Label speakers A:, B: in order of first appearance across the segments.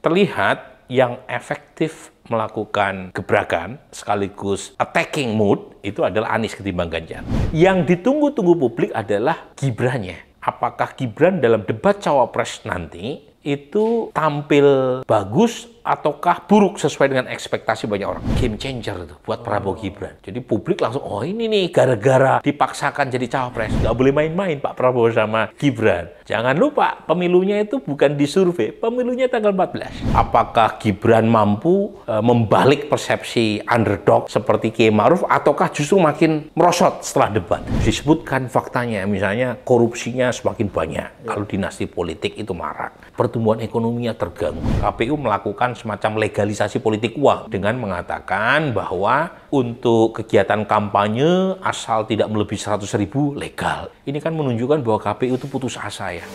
A: terlihat yang efektif melakukan gebrakan sekaligus attacking mood itu adalah Anies ketimbang Ganjar. Yang ditunggu-tunggu publik adalah Gibrannya. Apakah Gibran dalam debat cawapres nanti itu tampil bagus ataukah buruk sesuai dengan ekspektasi banyak orang. Game changer itu buat oh. Prabowo Gibran. Jadi publik langsung, oh ini nih gara-gara dipaksakan jadi cawapres. Nggak boleh main-main Pak Prabowo sama Gibran. Jangan lupa, pemilunya itu bukan di survei pemilunya tanggal 14. Apakah Gibran mampu e, membalik persepsi underdog seperti K Maruf, ataukah justru makin merosot setelah debat? Disebutkan faktanya, misalnya korupsinya semakin banyak. Ya. Kalau dinasti politik itu marak. Pertumbuhan ekonominya terganggu. KPU melakukan melakukan semacam legalisasi politik uang dengan mengatakan bahwa untuk kegiatan kampanye asal tidak melebihi 100 ribu legal. Ini kan menunjukkan bahwa KPU itu putus asa ya.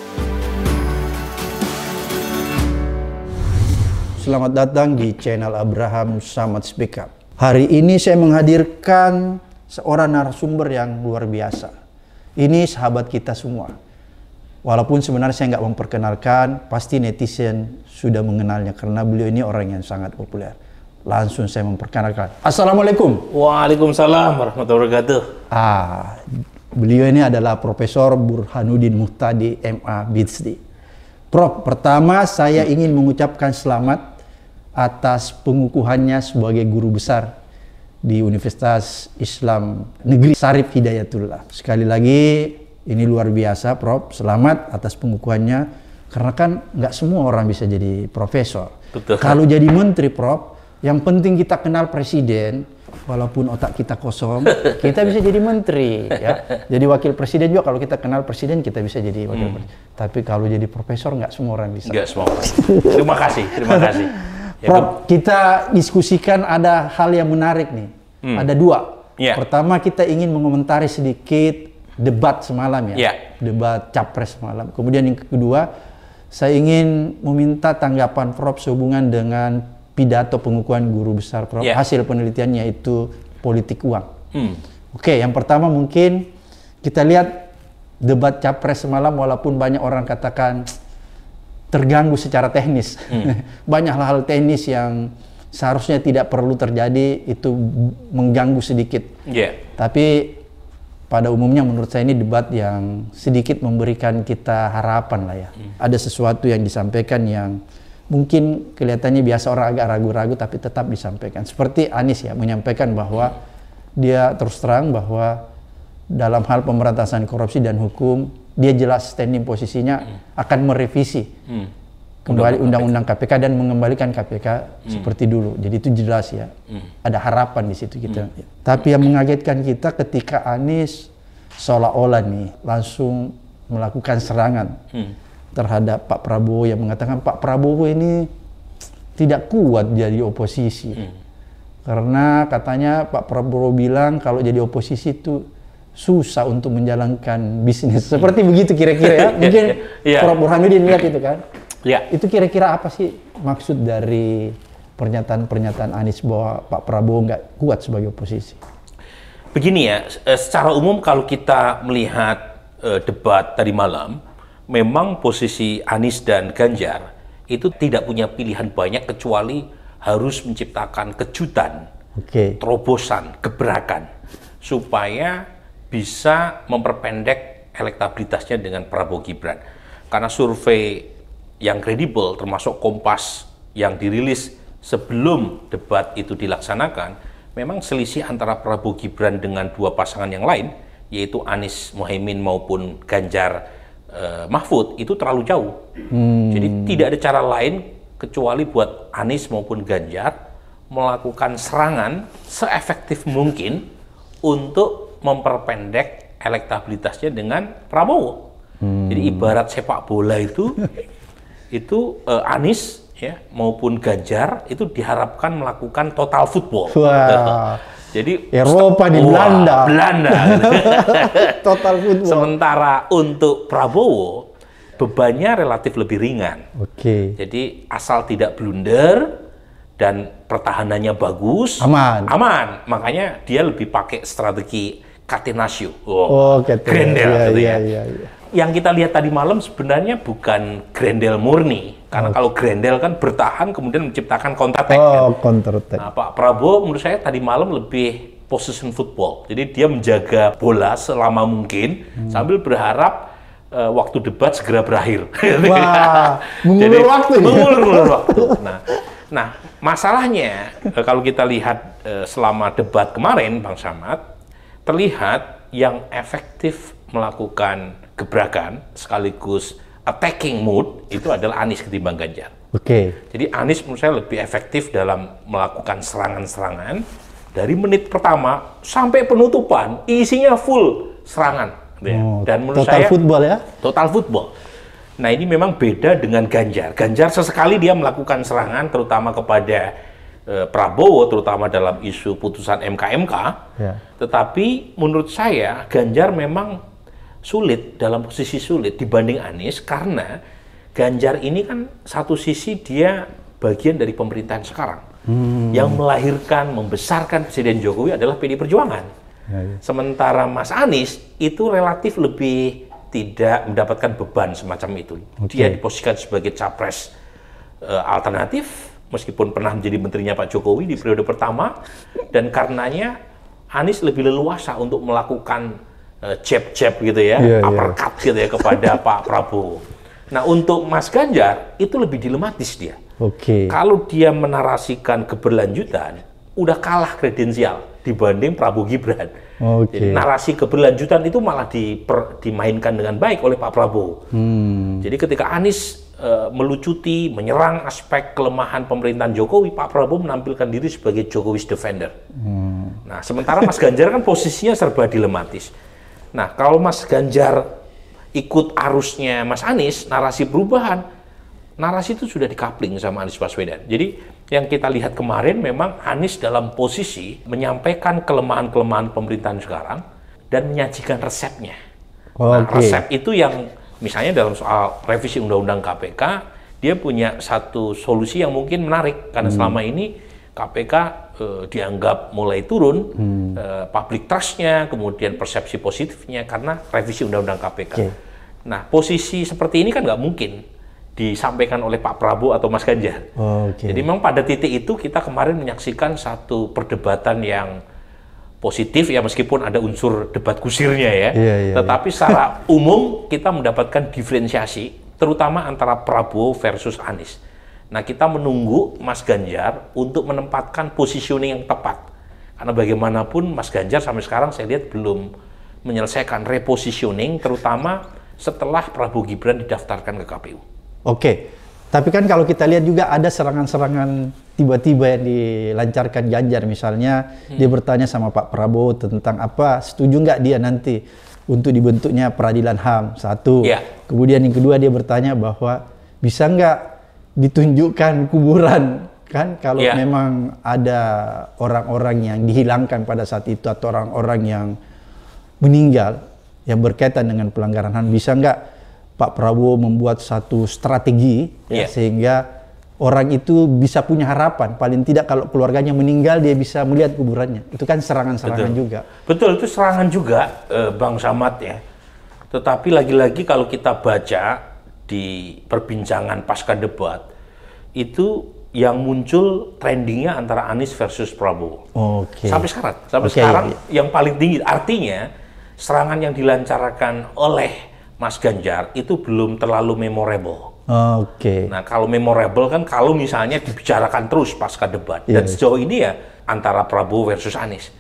B: Selamat datang di channel Abraham Samad Speak Up. Hari ini saya menghadirkan seorang narasumber yang luar biasa. Ini sahabat kita semua, Walaupun sebenarnya saya nggak memperkenalkan, pasti netizen sudah mengenalnya karena beliau ini orang yang sangat populer. Langsung saya memperkenalkan.
A: Assalamualaikum. Waalaikumsalam warahmatullahi wabarakatuh. Ah,
B: beliau ini adalah Profesor Burhanuddin Muhtadi MA BSD. Prof, pertama saya ingin mengucapkan selamat atas pengukuhannya sebagai guru besar di Universitas Islam Negeri Sarif Hidayatullah. Sekali lagi ini luar biasa, Prof. Selamat atas pengukuhannya. Karena kan nggak semua orang bisa jadi profesor.
A: Betul. Kalau jadi menteri,
B: Prof, yang penting kita kenal presiden, walaupun otak kita kosong, kita bisa jadi menteri, ya. Jadi wakil presiden juga kalau kita kenal presiden kita bisa jadi wakil hmm. presiden. Tapi kalau jadi profesor nggak semua orang bisa. Nggak semua. Orang.
A: terima kasih, terima kasih. Ya, Prof,
B: kita diskusikan ada hal yang menarik nih. Hmm. Ada dua. Yeah. Pertama kita ingin mengomentari sedikit debat semalam ya, yeah. debat capres semalam. Kemudian yang kedua, saya ingin meminta tanggapan Prof sehubungan dengan pidato pengukuhan guru besar Prof yeah. hasil penelitiannya itu politik uang. Hmm. Oke, yang pertama mungkin kita lihat debat capres semalam walaupun banyak orang katakan terganggu secara teknis, hmm. banyak hal-hal teknis yang seharusnya tidak perlu terjadi itu mengganggu sedikit. Yeah. Tapi pada umumnya menurut saya ini debat yang sedikit memberikan kita harapan lah ya. Hmm. Ada sesuatu yang disampaikan yang mungkin kelihatannya biasa orang agak ragu-ragu tapi tetap disampaikan. Seperti Anies ya menyampaikan bahwa dia terus terang bahwa dalam hal pemberantasan korupsi dan hukum dia jelas standing posisinya hmm. akan merevisi hmm kembali undang-undang KPK. KPK dan mengembalikan KPK hmm. seperti dulu. Jadi itu jelas ya, hmm. ada harapan di situ kita. Hmm. Tapi yang mengagetkan kita ketika Anies seolah-olah nih langsung melakukan serangan hmm. terhadap Pak Prabowo yang mengatakan Pak Prabowo ini tidak kuat jadi oposisi. Hmm. Karena katanya Pak Prabowo bilang kalau jadi oposisi itu susah untuk menjalankan bisnis. Hmm. Seperti begitu kira-kira ya. Mungkin yeah, yeah. Prof. Burhanuddin lihat itu kan. Ya. Itu kira-kira apa sih maksud dari pernyataan-pernyataan Anies bahwa Pak Prabowo nggak kuat sebagai oposisi?
A: Begini ya, eh, secara umum kalau kita melihat uh, debat tadi malam, memang posisi Anies dan Ganjar itu tidak punya pilihan banyak kecuali harus menciptakan kejutan, okay. terobosan, gebrakan supaya bisa memperpendek elektabilitasnya dengan Prabowo Gibran. Karena survei yang kredibel termasuk Kompas yang dirilis sebelum debat itu dilaksanakan, memang selisih antara Prabowo Gibran dengan dua pasangan yang lain, yaitu Anies Mohaimin maupun Ganjar eh, Mahfud, itu terlalu jauh. Hmm. Jadi tidak ada cara lain kecuali buat Anies maupun Ganjar melakukan serangan seefektif mungkin untuk memperpendek elektabilitasnya dengan Prabowo. Hmm. Jadi ibarat sepak bola itu itu uh, eh, Anies ya maupun Ganjar itu diharapkan melakukan total football. Wah. Jadi Eropa di Belanda. Wah, Belanda. total football. Sementara untuk Prabowo bebannya relatif lebih ringan. Oke. Okay. Jadi asal tidak blunder dan pertahanannya bagus, aman. Aman. Makanya dia lebih pakai strategi Catenaccio. Oh, oh iya, ya. Iya, iya. iya yang kita lihat tadi malam sebenarnya bukan Grendel murni karena oh. kalau Grendel kan bertahan kemudian menciptakan counter
B: attack. Oh, kan? counter attack. Nah,
A: Pak Prabowo menurut saya tadi malam lebih position football. Jadi dia menjaga bola selama mungkin hmm. sambil berharap uh, waktu debat segera berakhir. Gitu kan. Wah, mengulur Jadi, waktu. Mengulur waktu. Nah, nah masalahnya eh, kalau kita lihat uh, selama debat kemarin Bang Samad terlihat yang efektif melakukan gebrakan sekaligus attacking mood itu adalah Anies ketimbang Ganjar. Oke. Okay. Jadi Anies menurut saya lebih efektif dalam melakukan serangan-serangan dari menit pertama sampai penutupan isinya full serangan. Gitu ya. Oh, Dan menurut total saya total football ya. Total football. Nah ini memang beda dengan Ganjar. Ganjar sesekali dia melakukan serangan terutama kepada eh, Prabowo terutama dalam isu putusan MKMK. -MK. Yeah. Tetapi menurut saya Ganjar memang sulit dalam posisi sulit dibanding Anies karena Ganjar ini kan satu sisi dia bagian dari pemerintahan sekarang hmm. yang melahirkan membesarkan Presiden Jokowi adalah PD Perjuangan ya, ya. sementara Mas Anies itu relatif lebih tidak mendapatkan beban semacam itu okay. dia diposisikan sebagai capres e, alternatif meskipun pernah menjadi menterinya Pak Jokowi di periode pertama dan karenanya Anies lebih leluasa untuk melakukan Eh, cep-cep gitu ya, yeah, iya. uppercut yeah. gitu ya kepada Pak Prabowo. Nah untuk Mas Ganjar itu lebih dilematis dia. Oke. Okay. Kalau dia menarasikan keberlanjutan, udah kalah kredensial dibanding Prabowo Gibran. Okay. narasi keberlanjutan itu malah diper, dimainkan dengan baik oleh Pak Prabowo. Hmm. Jadi ketika Anies uh, melucuti, menyerang aspek kelemahan pemerintahan Jokowi, Pak Prabowo menampilkan diri sebagai Jokowi's defender. Hmm. Nah sementara Mas Ganjar kan posisinya serba dilematis. Nah, kalau Mas Ganjar ikut arusnya Mas Anies, narasi perubahan, narasi itu sudah dikapling sama Anies Baswedan. Jadi yang kita lihat kemarin memang Anies dalam posisi menyampaikan kelemahan-kelemahan pemerintahan sekarang dan menyajikan resepnya.
B: Oh, nah, okay. resep
A: itu yang misalnya dalam soal revisi Undang-Undang KPK, dia punya satu solusi yang mungkin menarik karena hmm. selama ini KPK uh, dianggap mulai turun hmm. uh, public trustnya kemudian persepsi positifnya karena revisi undang-undang KPK. Okay. Nah posisi seperti ini kan nggak mungkin disampaikan oleh Pak Prabowo atau Mas Ganjar. Oh, okay. Jadi memang pada titik itu kita kemarin menyaksikan satu perdebatan yang positif ya meskipun ada unsur debat kusirnya ya. Yeah, yeah, iya. Tetapi yeah. secara umum kita mendapatkan diferensiasi terutama antara Prabowo versus Anies. Nah, kita menunggu Mas Ganjar untuk menempatkan positioning yang tepat. Karena bagaimanapun Mas Ganjar sampai sekarang saya lihat belum menyelesaikan repositioning, terutama setelah Prabowo Gibran didaftarkan ke KPU.
B: Oke, tapi kan kalau kita lihat juga ada serangan-serangan tiba-tiba yang dilancarkan Ganjar misalnya hmm. dia bertanya sama Pak Prabowo tentang apa setuju nggak dia nanti untuk dibentuknya peradilan HAM satu. Yeah. Kemudian yang kedua dia bertanya bahwa bisa nggak ditunjukkan kuburan kan kalau yeah. memang ada orang-orang yang dihilangkan pada saat itu atau orang-orang yang meninggal yang berkaitan dengan pelanggaran HAM bisa nggak Pak Prabowo membuat satu strategi yeah. ya, iya. sehingga orang itu bisa punya harapan paling tidak kalau keluarganya meninggal dia bisa melihat kuburannya itu kan serangan-serangan
A: juga betul itu serangan juga eh, Bang Samad ya tetapi lagi-lagi kalau kita baca di perbincangan pasca debat itu yang muncul trendingnya antara Anies versus Prabowo.
B: Oke. Sampai sekarang,
A: sampai okay, sekarang iya, iya. yang paling tinggi. Artinya serangan yang dilancarkan oleh Mas Ganjar itu belum terlalu memorable.
B: Ah, oke.
A: Nah kalau memorable kan kalau misalnya dibicarakan terus pasca debat yeah. dan iya. sejauh ini ya antara Prabowo versus Anies.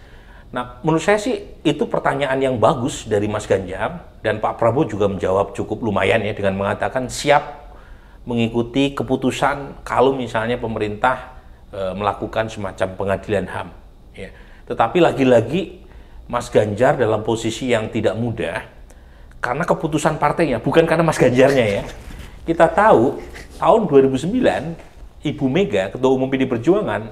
A: Nah menurut saya sih itu pertanyaan yang bagus dari Mas Ganjar dan Pak Prabowo juga menjawab cukup lumayan ya dengan mengatakan siap mengikuti keputusan kalau misalnya pemerintah e, melakukan semacam pengadilan HAM. Ya. Tetapi lagi-lagi Mas Ganjar dalam posisi yang tidak mudah karena keputusan partainya, bukan karena Mas Ganjarnya ya. Kita tahu tahun 2009 Ibu Mega, Ketua Umum PD Perjuangan,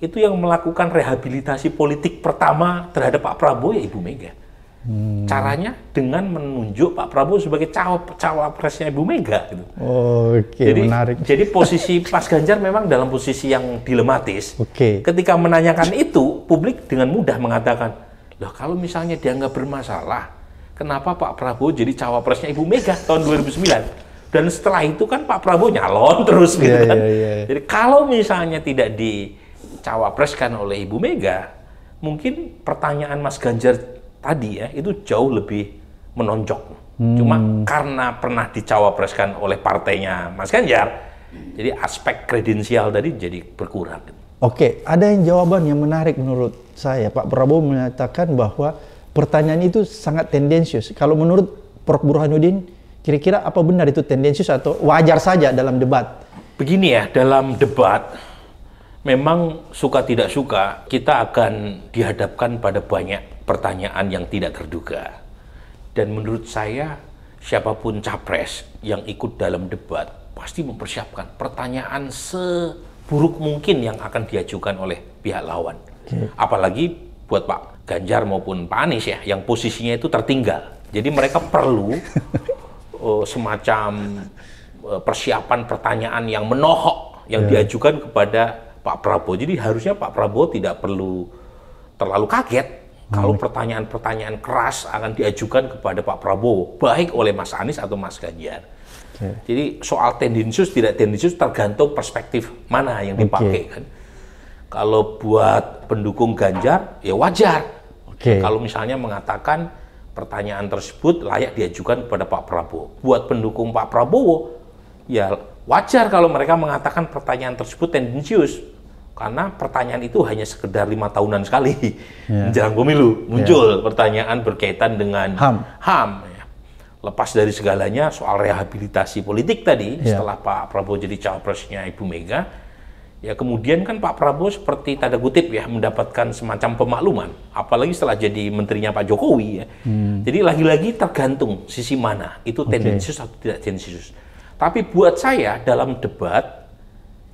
A: itu yang melakukan rehabilitasi politik pertama terhadap Pak Prabowo ya Ibu Mega. Hmm. Caranya dengan menunjuk Pak Prabowo sebagai cawapresnya Ibu Mega gitu.
B: Oh, Oke, okay, jadi, menarik.
A: Jadi posisi Mas Ganjar memang dalam posisi yang dilematis. Oke. Okay. Ketika menanyakan itu, publik dengan mudah mengatakan, "Loh, kalau misalnya dia nggak bermasalah, kenapa Pak Prabowo jadi cawapresnya Ibu Mega tahun 2009?" Dan setelah itu kan Pak Prabowo nyalon terus gitu yeah, kan. Yeah, yeah. Jadi kalau misalnya tidak dicawapreskan oleh Ibu Mega, mungkin pertanyaan Mas Ganjar tadi ya itu jauh lebih menonjok. Hmm. Cuma karena pernah dicawapreskan oleh partainya Mas Ganjar, hmm. jadi aspek kredensial tadi jadi berkurang.
B: Oke, ada yang jawaban yang menarik menurut saya. Pak Prabowo menyatakan bahwa pertanyaan itu sangat tendensius. Kalau menurut Prof. Burhanuddin, kira-kira apa benar itu tendensius atau wajar saja dalam debat?
A: Begini ya, dalam debat memang suka tidak suka kita akan dihadapkan pada banyak pertanyaan yang tidak terduga. Dan menurut saya, siapapun capres yang ikut dalam debat pasti mempersiapkan pertanyaan seburuk mungkin yang akan diajukan oleh pihak lawan. Apalagi buat Pak Ganjar maupun Pak Anies ya, yang posisinya itu tertinggal. Jadi mereka perlu uh, semacam uh, persiapan pertanyaan yang menohok yang yeah. diajukan kepada Pak Prabowo. Jadi harusnya Pak Prabowo tidak perlu terlalu kaget kalau pertanyaan-pertanyaan keras akan diajukan kepada Pak Prabowo, baik oleh Mas Anies atau Mas Ganjar. Okay. Jadi soal tendensius tidak tendensius tergantung perspektif mana yang dipakai okay. kan. Kalau buat pendukung Ganjar ya wajar. Okay. Kalau misalnya mengatakan pertanyaan tersebut layak diajukan kepada Pak Prabowo. Buat pendukung Pak Prabowo ya wajar kalau mereka mengatakan pertanyaan tersebut tendensius karena pertanyaan itu hanya sekedar lima tahunan sekali yeah. menjelang pemilu muncul yeah. pertanyaan berkaitan dengan ham. ham ya. lepas dari segalanya soal rehabilitasi politik tadi yeah. setelah Pak Prabowo jadi cawapresnya Ibu Mega ya kemudian kan Pak Prabowo seperti tanda kutip ya mendapatkan semacam pemakluman apalagi setelah jadi menterinya Pak Jokowi ya hmm. jadi lagi-lagi tergantung sisi mana itu tendensius okay. atau tidak tendensius tapi buat saya dalam debat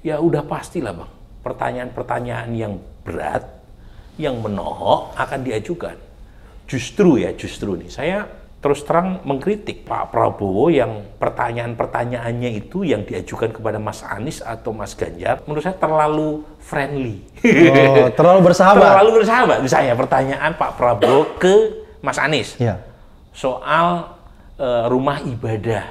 A: ya udah pastilah bang pertanyaan-pertanyaan yang berat, yang menohok akan diajukan. Justru ya, justru nih, saya terus terang mengkritik Pak Prabowo yang pertanyaan-pertanyaannya itu yang diajukan kepada Mas Anies atau Mas Ganjar menurut saya terlalu friendly. Oh,
B: terlalu bersahabat. terlalu
A: bersahabat misalnya pertanyaan Pak Prabowo ke Mas Anies. Ya. Soal uh, rumah ibadah.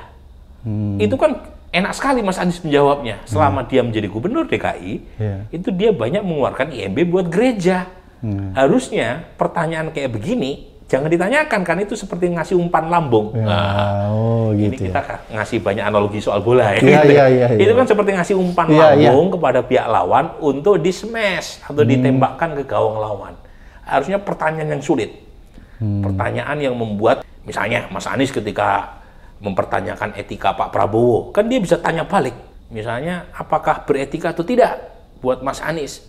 A: Hmm. Itu kan enak sekali Mas Anies menjawabnya. Selama hmm. dia menjadi gubernur DKI, yeah. itu dia banyak mengeluarkan IMB buat gereja. Hmm. Harusnya pertanyaan kayak begini jangan ditanyakan kan itu seperti ngasih umpan lambung. Yeah. nah, oh, gitu ya. kita ya. ngasih banyak analogi soal bola ya. ya, yeah, yeah, yeah. Itu kan seperti ngasih umpan yeah, iya. lambung yeah. kepada pihak lawan untuk di smash atau hmm. ditembakkan ke gawang lawan. Harusnya pertanyaan yang sulit. Hmm. Pertanyaan yang membuat misalnya Mas Anies ketika mempertanyakan etika Pak Prabowo. Kan dia bisa tanya balik. Misalnya, apakah beretika atau tidak buat Mas Anies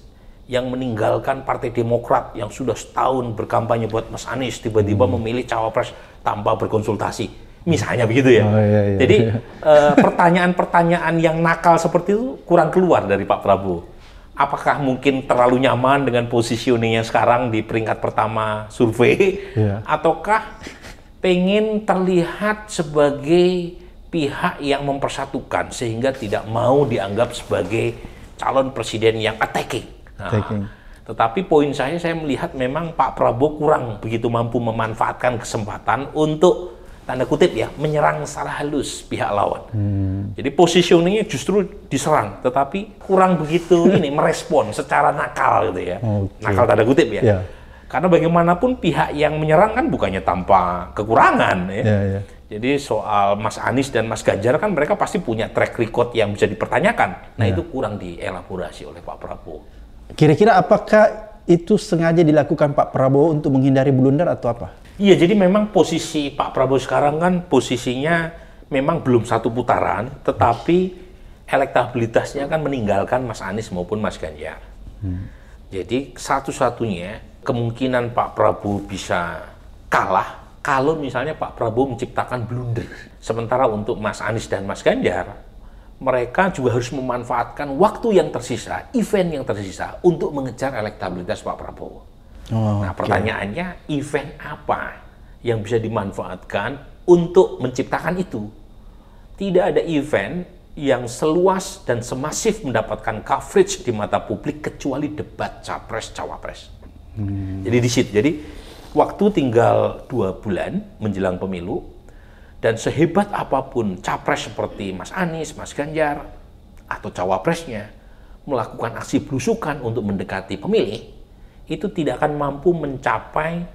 A: yang meninggalkan Partai Demokrat yang sudah setahun berkampanye buat Mas Anies tiba-tiba hmm. memilih cawapres tanpa berkonsultasi. Misalnya begitu ya. Oh, iya, iya, Jadi eh, pertanyaan-pertanyaan yang nakal seperti itu kurang keluar dari Pak Prabowo. Apakah mungkin terlalu nyaman dengan positioningnya sekarang di peringkat pertama survei, yeah. ataukah pengen terlihat sebagai pihak yang mempersatukan sehingga tidak mau dianggap sebagai calon presiden yang attacking. Nah, attacking. Tetapi poin saya saya melihat memang Pak Prabowo kurang begitu mampu memanfaatkan kesempatan untuk tanda kutip ya menyerang secara halus pihak lawan. Hmm. Jadi positioningnya justru diserang, tetapi kurang begitu ini merespon secara nakal gitu ya. Okay. Nakal tanda kutip ya. Yeah. Karena bagaimanapun pihak yang menyerang kan bukannya tanpa kekurangan ya. Yeah, yeah. Jadi soal Mas Anies dan Mas Ganjar kan mereka pasti punya track record yang bisa dipertanyakan. Nah, yeah. itu kurang dielaborasi oleh Pak Prabowo.
B: Kira-kira apakah itu sengaja dilakukan Pak Prabowo untuk menghindari blunder atau apa?
A: Iya, jadi memang posisi Pak Prabowo sekarang kan posisinya memang belum satu putaran, tetapi elektabilitasnya kan meninggalkan Mas Anies maupun Mas Ganjar. Hmm. Jadi satu-satunya kemungkinan Pak Prabowo bisa kalah kalau misalnya Pak Prabowo menciptakan blunder. Sementara untuk Mas Anies dan Mas Ganjar, mereka juga harus memanfaatkan waktu yang tersisa, event yang tersisa untuk mengejar elektabilitas Pak Prabowo. Oh, nah, okay. pertanyaannya event apa yang bisa dimanfaatkan untuk menciptakan itu? Tidak ada event yang seluas dan semasif mendapatkan coverage di mata publik kecuali debat capres-cawapres. Hmm. Jadi di situ. Jadi waktu tinggal dua bulan menjelang pemilu dan sehebat apapun capres seperti Mas Anies, Mas Ganjar atau cawapresnya melakukan aksi belusukan untuk mendekati pemilih itu tidak akan mampu mencapai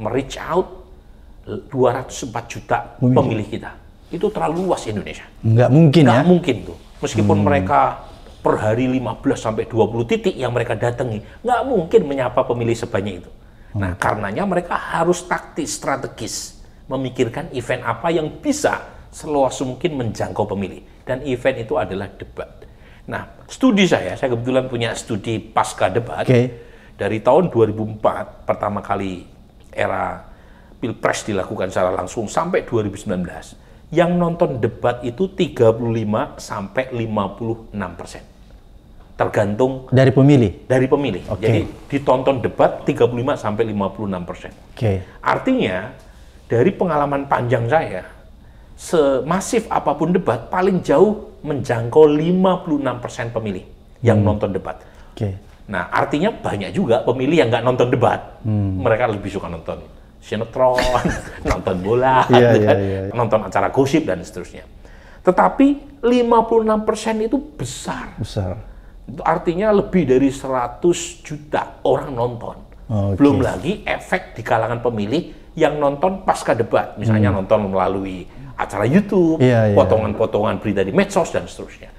A: merich out 204 juta pemilih, kita. Itu terlalu luas Indonesia.
B: Nggak mungkin Nggak
A: ya? mungkin tuh. Meskipun hmm. mereka per hari 15 sampai 20 titik yang mereka datangi, nggak mungkin menyapa pemilih sebanyak itu. Nah, karenanya mereka harus taktis, strategis, memikirkan event apa yang bisa seluas mungkin menjangkau pemilih. Dan event itu adalah debat. Nah, studi saya, saya kebetulan punya studi pasca debat. Okay. Dari tahun 2004, pertama kali era Pilpres dilakukan secara langsung, sampai 2019. Yang nonton debat itu 35 sampai 56 persen tergantung
B: dari pemilih.
A: Dari pemilih. Okay. Jadi ditonton debat 35 sampai 56 persen. Okay. Artinya dari pengalaman panjang saya, semasif apapun debat paling jauh menjangkau 56 persen pemilih yang hmm. nonton debat. Okay. Nah artinya banyak juga pemilih yang nggak nonton debat, hmm. mereka lebih suka nonton sinetron, nonton bola, yeah, yeah, yeah. nonton acara gosip dan seterusnya. Tetapi 56 persen itu besar. Besar artinya lebih dari 100 juta orang nonton.
B: Oh, okay. Belum lagi
A: efek di kalangan pemilih yang nonton pasca debat, misalnya hmm. nonton melalui acara YouTube, yeah, yeah. potongan-potongan berita di medsos dan seterusnya.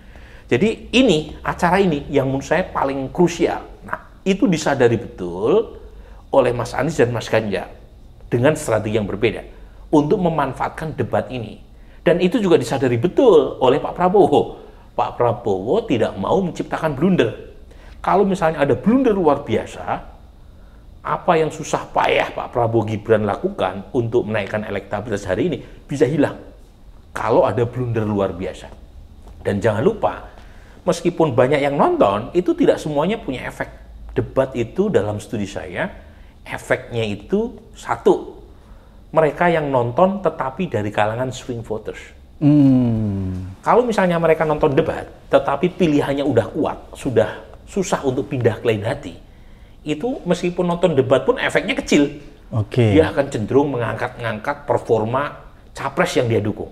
A: Jadi ini acara ini yang menurut saya paling krusial. Nah, itu disadari betul oleh Mas Anies dan Mas Ganjar dengan strategi yang berbeda untuk memanfaatkan debat ini. Dan itu juga disadari betul oleh Pak Prabowo Pak Prabowo tidak mau menciptakan blunder. Kalau misalnya ada blunder luar biasa, apa yang susah payah Pak Prabowo Gibran lakukan untuk menaikkan elektabilitas hari ini bisa hilang kalau ada blunder luar biasa. Dan jangan lupa, meskipun banyak yang nonton, itu tidak semuanya punya efek. Debat itu dalam studi saya, efeknya itu satu, mereka yang nonton tetapi dari kalangan swing voters
B: Hmm.
A: Kalau misalnya mereka nonton debat, tetapi pilihannya udah kuat, sudah susah untuk pindah ke lain hati, itu meskipun nonton debat pun efeknya kecil. Oke. Okay. Dia akan cenderung mengangkat-ngangkat performa capres yang dia dukung.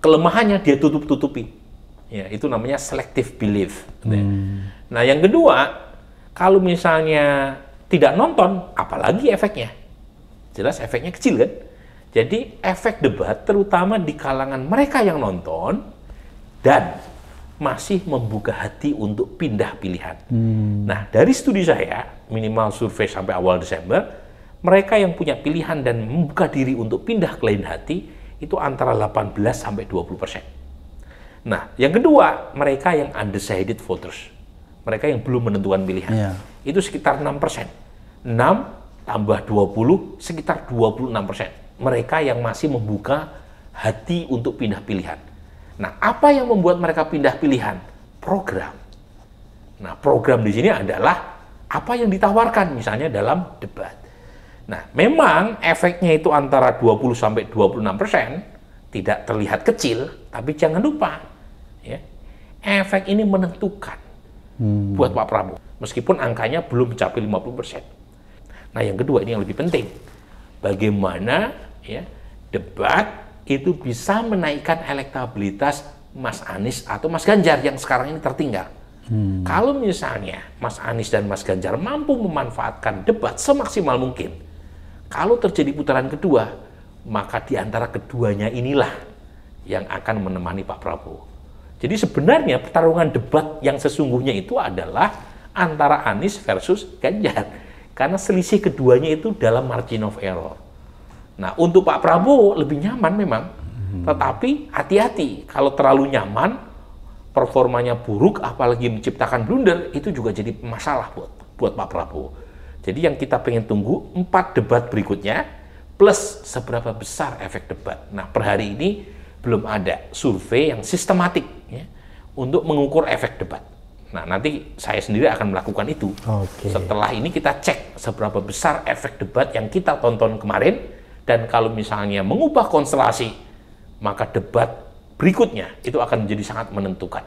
A: Kelemahannya dia tutup tutupi Ya, itu namanya selective belief. Gitu ya. Hmm. Nah, yang kedua, kalau misalnya tidak nonton, apalagi efeknya? Jelas efeknya kecil kan? Jadi efek debat terutama di kalangan mereka yang nonton dan masih membuka hati untuk pindah pilihan. Hmm. Nah, dari studi saya, minimal survei sampai awal Desember, mereka yang punya pilihan dan membuka diri untuk pindah ke lain hati itu antara 18 sampai 20 persen. Nah, yang kedua, mereka yang undecided voters. Mereka yang belum menentukan pilihan. Yeah. Itu sekitar 6 persen. 6 tambah 20, sekitar 26 persen mereka yang masih membuka hati untuk pindah pilihan. Nah, apa yang membuat mereka pindah pilihan? Program. Nah, program di sini adalah apa yang ditawarkan misalnya dalam debat. Nah, memang efeknya itu antara 20 sampai 26 persen tidak terlihat kecil, tapi jangan lupa ya, efek ini menentukan hmm. buat Pak Prabowo. Meskipun angkanya belum mencapai 50 persen. Nah, yang kedua ini yang lebih penting. Bagaimana ya debat itu bisa menaikkan elektabilitas Mas Anies atau Mas Ganjar yang sekarang ini tertinggal. Hmm. Kalau misalnya Mas Anies dan Mas Ganjar mampu memanfaatkan debat semaksimal mungkin, kalau terjadi putaran kedua, maka di antara keduanya inilah yang akan menemani Pak Prabowo. Jadi sebenarnya pertarungan debat yang sesungguhnya itu adalah antara Anies versus Ganjar. Karena selisih keduanya itu dalam margin of error. Nah, untuk Pak Prabowo lebih nyaman memang, hmm. tetapi hati-hati kalau terlalu nyaman, performanya buruk, apalagi menciptakan blunder, itu juga jadi masalah buat buat Pak Prabowo. Jadi yang kita pengen tunggu empat debat berikutnya plus seberapa besar efek debat. Nah per hari ini belum ada survei yang sistematik ya, untuk mengukur efek debat. Nah nanti saya sendiri akan melakukan itu. Okay. Setelah ini kita cek seberapa besar efek debat yang kita tonton kemarin dan kalau misalnya mengubah konstelasi, maka debat berikutnya itu akan menjadi sangat menentukan.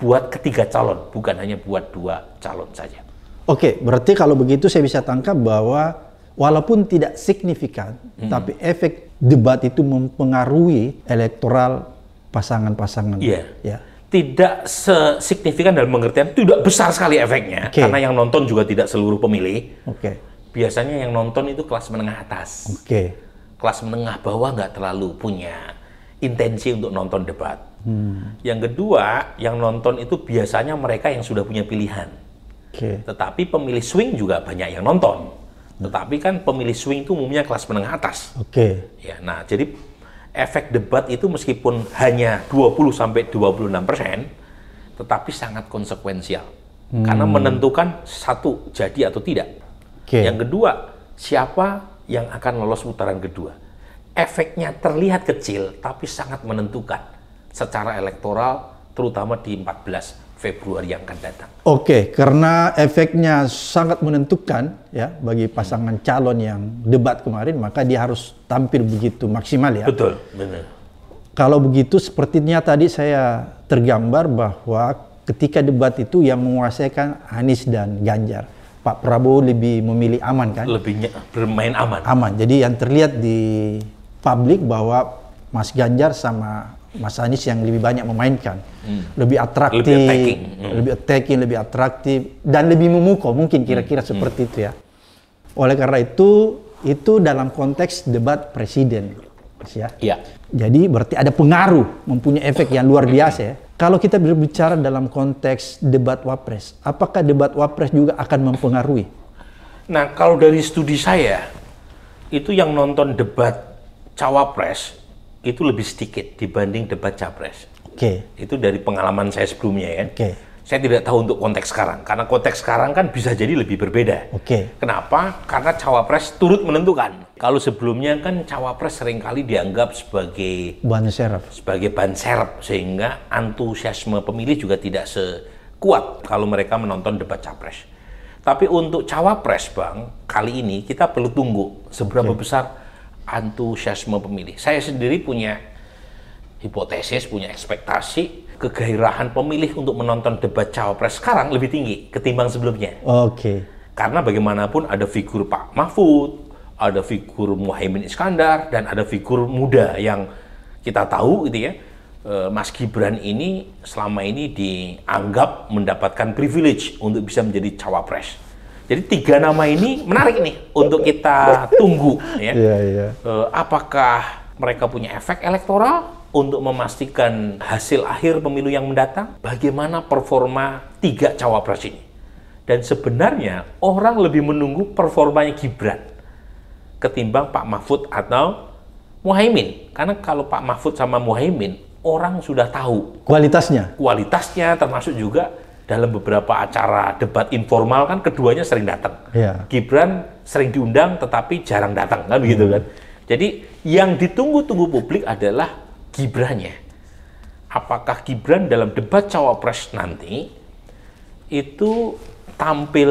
A: Buat ketiga calon, bukan hanya buat dua calon saja.
B: Oke, berarti kalau begitu saya bisa tangkap bahwa walaupun tidak signifikan, hmm. tapi efek debat itu mempengaruhi elektoral pasangan-pasangan. Iya. -pasangan. Ya. Yeah.
A: tidak signifikan dalam pengertian tidak besar sekali efeknya okay. karena yang nonton juga tidak seluruh pemilih. Oke. Okay. Biasanya yang nonton itu kelas menengah atas. Oke. Okay kelas menengah bawah nggak terlalu punya intensi untuk nonton debat. Hmm. Yang kedua, yang nonton itu biasanya mereka yang sudah punya pilihan. Okay. Tetapi pemilih swing juga banyak yang nonton. Hmm. Tetapi kan pemilih swing itu umumnya kelas menengah atas. Oke. Okay. Ya, nah jadi efek debat itu meskipun hanya 20 sampai 26 persen, tetapi sangat konsekuensial. Hmm. Karena menentukan satu jadi atau tidak. Okay. Yang kedua, siapa yang akan lolos putaran kedua. Efeknya terlihat kecil, tapi sangat menentukan secara elektoral, terutama di 14 Februari yang akan datang.
B: Oke, karena efeknya sangat menentukan ya bagi pasangan calon yang debat kemarin, maka dia harus tampil begitu maksimal ya. Betul, benar. Kalau begitu, sepertinya tadi saya tergambar bahwa ketika debat itu yang menguasai kan Anies dan Ganjar. Pak Prabowo lebih memilih aman kan?
A: Lebih bermain aman.
B: Aman. Jadi yang terlihat di publik bahwa Mas Ganjar sama Mas Anies yang lebih banyak memainkan, hmm. lebih atraktif, lebih attacking. Hmm. lebih attacking, lebih atraktif dan lebih memukau mungkin hmm. kira-kira hmm. seperti hmm. itu ya. Oleh karena itu itu dalam konteks debat presiden, ya. ya. Jadi berarti ada pengaruh, mempunyai efek yang luar biasa ya. Kalau kita berbicara dalam konteks debat wapres, apakah debat wapres juga akan mempengaruhi?
A: Nah, kalau dari studi saya, itu yang nonton debat cawapres itu lebih sedikit dibanding debat capres. Oke. Okay. Itu dari pengalaman saya sebelumnya ya. Oke. Okay. Saya tidak tahu untuk konteks sekarang, karena konteks sekarang kan bisa jadi lebih berbeda. Oke. Okay. Kenapa? Karena cawapres turut menentukan. Kalau sebelumnya kan cawapres seringkali dianggap sebagai ban serep, sebagai ban serep sehingga antusiasme pemilih juga tidak sekuat kalau mereka menonton debat capres. Tapi untuk cawapres bang, kali ini kita perlu tunggu seberapa okay. besar antusiasme pemilih. Saya sendiri punya hipotesis, punya ekspektasi kegairahan pemilih untuk menonton debat cawapres sekarang lebih tinggi ketimbang sebelumnya. Oke. Okay. Karena bagaimanapun ada figur Pak Mahfud, ada figur Muhaimin Iskandar dan ada figur muda yang kita tahu gitu ya eh, Mas Gibran ini selama ini dianggap mendapatkan privilege untuk bisa menjadi cawapres. Jadi tiga nama ini menarik nih untuk kita tunggu ya. Yeah, iya, iya. yeah. Apakah mereka punya efek elektoral untuk memastikan hasil akhir pemilu yang mendatang? Bagaimana performa tiga cawapres ini? Dan sebenarnya orang lebih menunggu performanya Gibran ketimbang Pak Mahfud atau Muhaimin. Karena kalau Pak Mahfud sama Muhaimin, orang sudah tahu.
B: Kualitasnya?
A: Kualitasnya, termasuk juga dalam beberapa acara debat informal kan keduanya sering datang. Yeah. Gibran sering diundang tetapi jarang datang kan hmm. begitu hmm. kan. Jadi yang ditunggu-tunggu publik adalah Gibrannya. Apakah Gibran dalam debat cawapres nanti itu tampil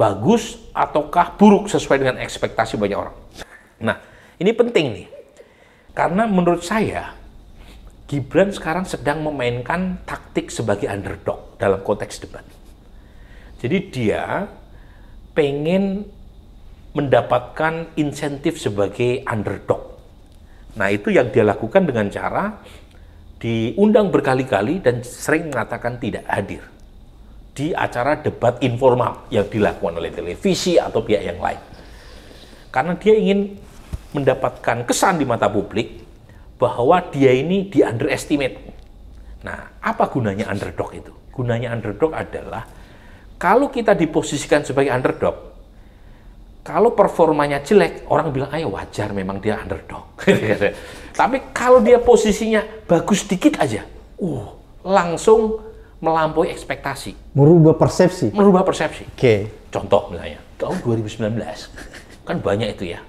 A: bagus ataukah buruk sesuai dengan ekspektasi banyak orang. Nah, ini penting nih. Karena menurut saya Gibran sekarang sedang memainkan taktik sebagai underdog dalam konteks debat. Jadi dia pengen mendapatkan insentif sebagai underdog. Nah, itu yang dia lakukan dengan cara diundang berkali-kali dan sering mengatakan tidak hadir di acara debat informal yang dilakukan oleh televisi atau pihak yang lain. Karena dia ingin mendapatkan kesan di mata publik bahwa dia ini di underestimate. Nah, apa gunanya underdog itu? Gunanya underdog adalah kalau kita diposisikan sebagai underdog, kalau performanya jelek, orang bilang, ayo wajar memang dia underdog. Tapi kalau dia posisinya bagus dikit aja, uh, langsung melampaui ekspektasi. Merubah persepsi. Merubah persepsi. Oke. Okay. Contoh misalnya tahun 2019 kan banyak itu ya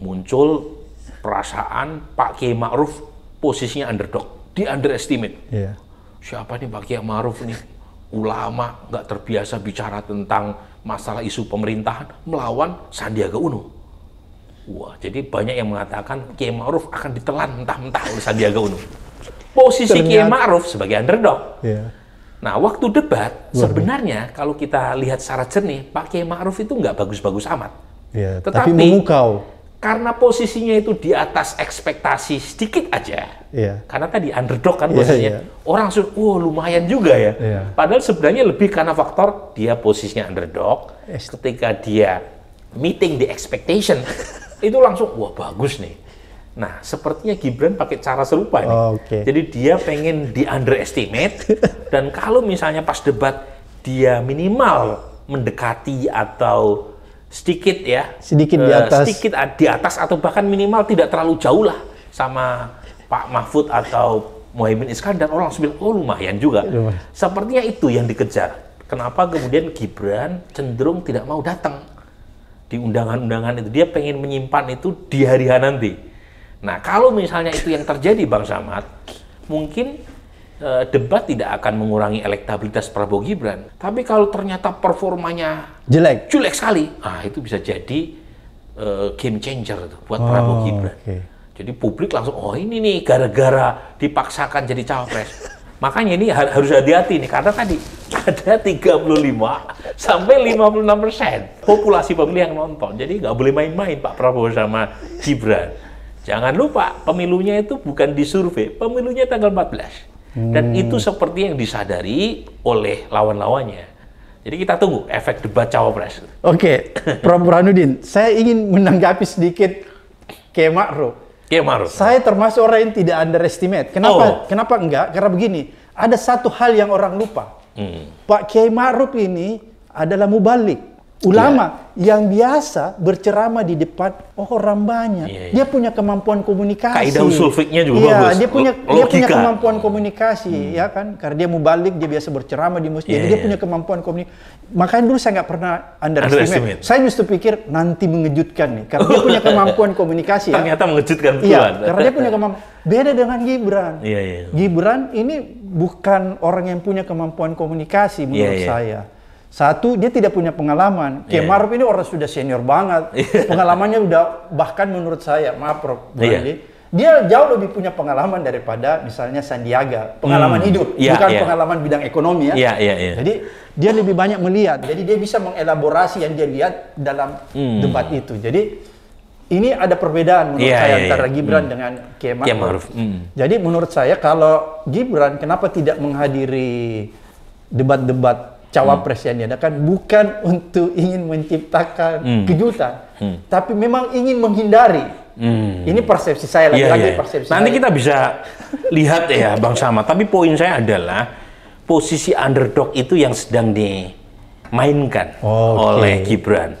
A: muncul perasaan Pak Kiai Ma'ruf posisinya underdog, di underestimate. Yeah. Siapa nih Pak Kiai Ma'ruf nih? Ulama nggak terbiasa bicara tentang masalah isu pemerintahan melawan Sandiaga Uno. Wah, jadi banyak yang mengatakan Kiai Ma'ruf akan ditelan mentah-mentah oleh Sandiaga Uno posisi Kiai Ma'ruf sebagai underdog. Yeah. Nah, waktu debat Luar sebenarnya kalau kita lihat secara jernih, Pak Kiai Ma'ruf itu nggak bagus-bagus amat.
B: Yeah, Tetapi tapi memukau.
A: Karena posisinya itu di atas ekspektasi sedikit aja. Yeah. Karena tadi underdog kan iya, posisinya. Yeah, Orang langsung, oh, lumayan juga ya. Yeah. Padahal sebenarnya lebih karena faktor dia posisinya underdog. Ketika dia meeting the expectation, itu langsung, wah bagus nih Nah, sepertinya Gibran pakai cara serupa nih. Oh, okay. Jadi dia pengen di underestimate dan kalau misalnya pas debat dia minimal mendekati atau sedikit ya, sedikit di eh, atas, sedikit di atas atau bahkan minimal tidak terlalu jauh lah sama Pak Mahfud atau Mohaimin Iskandar orang sembilan oh lumayan juga. Lumayan. Sepertinya itu yang dikejar. Kenapa kemudian Gibran cenderung tidak mau datang di undangan-undangan itu? Dia pengen menyimpan itu di hari hari nanti Nah, kalau misalnya itu yang terjadi Bang Samad, mungkin e, debat tidak akan mengurangi elektabilitas Prabowo Gibran. Tapi kalau ternyata performanya jelek, jelek sekali, ah itu bisa jadi e, game changer tuh buat oh, Prabowo Gibran. Okay. Jadi publik langsung oh ini nih gara-gara dipaksakan jadi cawapres. Makanya ini harus hati-hati nih karena tadi ada 35 sampai 56 persen populasi pemilih yang nonton. Jadi nggak boleh main-main Pak Prabowo sama Gibran. Jangan lupa, pemilunya itu bukan disurvei, pemilunya tanggal 14. Hmm. Dan itu seperti yang disadari oleh lawan-lawannya. Jadi kita tunggu efek debat cawapres.
B: Oke, okay. Prof. Ranudin, saya ingin menanggapi sedikit Kiai Ma'ruf. Saya termasuk orang yang tidak underestimate. Kenapa? Oh. Kenapa enggak? Karena begini, ada satu hal yang orang lupa. Hmm. Pak Kiai Ma'ruf ini adalah mubalik. Ulama yeah. yang biasa berceramah di depan orang banyak, yeah, yeah. dia punya kemampuan komunikasi. Kaidah usul fiknya juga yeah, bagus. dia punya Logika. dia punya kemampuan hmm. komunikasi, hmm. ya kan? Karena dia mau balik, dia biasa berceramah di masjid, yeah, dia yeah. punya iya. kemampuan komunikasi. Makanya dulu saya nggak pernah underestimate. underestimate. Saya justru pikir nanti mengejutkan nih, karena dia punya kemampuan komunikasi.
A: ya. Ternyata mengejutkan betulan. Iya, karena dia punya
B: kemampuan. Beda dengan Gibran. Yeah, yeah. Gibran ini bukan orang yang punya kemampuan komunikasi iya, menurut yeah, yeah. saya satu, dia tidak punya pengalaman. Kiai Maruf ini orang sudah senior banget. Iya. Pengalamannya udah bahkan menurut saya, maaf Prof. Yeah. Iya. dia jauh lebih punya pengalaman daripada misalnya Sandiaga. Pengalaman hmm. hidup, yeah, bukan yeah. pengalaman bidang ekonomi ya. Yeah, yeah, yeah. Jadi dia lebih banyak melihat. Jadi dia bisa mengelaborasi yang dia lihat dalam hmm. debat itu. Jadi ini ada perbedaan menurut yeah, saya yeah, antara yeah. Gibran mm. dengan Kiai Mm. Jadi menurut saya kalau Gibran kenapa tidak menghadiri debat-debat cawapres yang kan bukan untuk ingin menciptakan hmm. kejutan, hmm. tapi memang ingin menghindari. Hmm. Ini persepsi saya iya, lagi yeah, lagi yeah. persepsi. Nanti saya. kita bisa
A: lihat ya Bang Sama. Tapi poin saya adalah posisi underdog itu yang sedang dimainkan okay. oleh Gibran.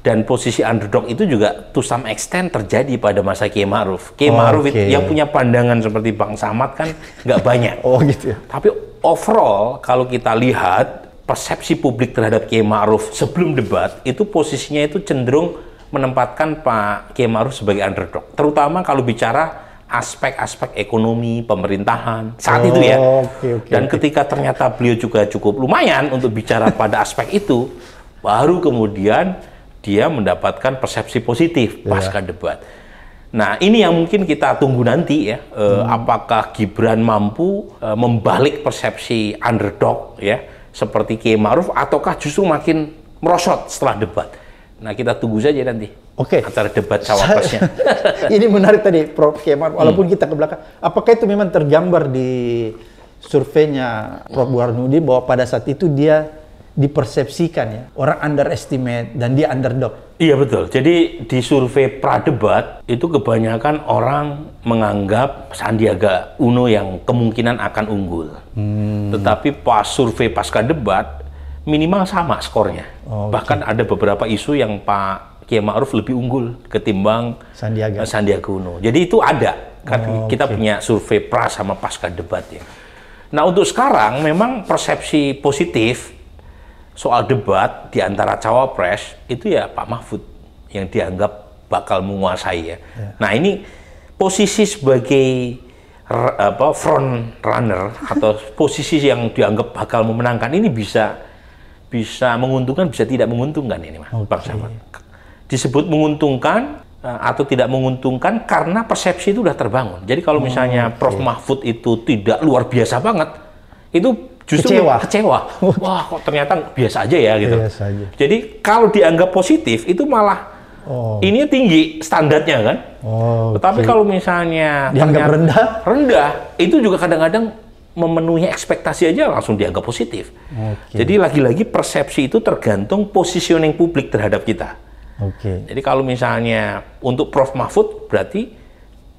A: Dan posisi underdog itu juga to some extent terjadi pada masa Kiai Maruf. Kiai Maruf okay. yang punya pandangan seperti Bang Samad kan nggak banyak. oh gitu. Ya. Tapi overall kalau kita lihat persepsi publik terhadap Kiai Ma'ruf sebelum debat itu posisinya itu cenderung menempatkan Pak Kiai Ma'ruf sebagai underdog, terutama kalau bicara aspek-aspek ekonomi pemerintahan saat oh, itu ya.
B: Okay, oh, okay, Dan okay.
A: ketika ternyata beliau juga cukup lumayan untuk bicara pada aspek itu, baru kemudian dia mendapatkan persepsi positif iya. pasca debat. Nah, ini yang mungkin kita tunggu nanti ya, eh, hmm. apakah Gibran mampu eh, membalik persepsi underdog ya seperti Kiai Maruf ataukah justru makin merosot setelah debat. Nah, kita tunggu saja nanti. Oke. Okay. Acara debat cawapresnya.
B: Ini menarik tadi Prof Kiai Maruf hmm. walaupun hmm. kita ke belakang. Apakah itu memang tergambar di surveinya Prof Buarnudi bahwa pada saat itu dia dipersepsikan ya orang underestimate dan dia underdog.
A: Iya betul. Jadi di survei pradebat itu kebanyakan orang menganggap Sandiaga Uno yang kemungkinan akan unggul. Hmm. Tetapi pas survei pasca debat minimal sama skornya. Oh, Bahkan ada beberapa isu yang Pak Kiai Ma'ruf lebih unggul ketimbang Sandiaga eh, Sandiaga Uno. Jadi itu ada. Kan oh, kita okay. punya survei pra sama pasca debat ya. Nah, untuk sekarang memang persepsi positif soal debat di antara cawapres itu ya Pak Mahfud yang dianggap bakal menguasai ya. ya. Nah ini posisi sebagai apa front runner atau posisi yang dianggap bakal memenangkan ini bisa bisa menguntungkan bisa tidak menguntungkan ini mas okay. Bang Disebut menguntungkan eh, atau tidak menguntungkan karena persepsi itu sudah terbangun. Jadi kalau misalnya oh, okay. Prof Mahfud itu tidak luar biasa banget, itu justru kecewa. kecewa. Wah, kok ternyata biasa aja ya gitu. Biasa aja. Jadi kalau dianggap positif itu malah oh. ini tinggi standarnya kan. Oh, Tetapi okay. kalau misalnya dianggap rendah, rendah itu juga kadang-kadang memenuhi ekspektasi aja langsung dianggap positif. Okay. Jadi lagi-lagi persepsi itu tergantung positioning publik terhadap kita. Okay. Jadi kalau misalnya untuk Prof Mahfud berarti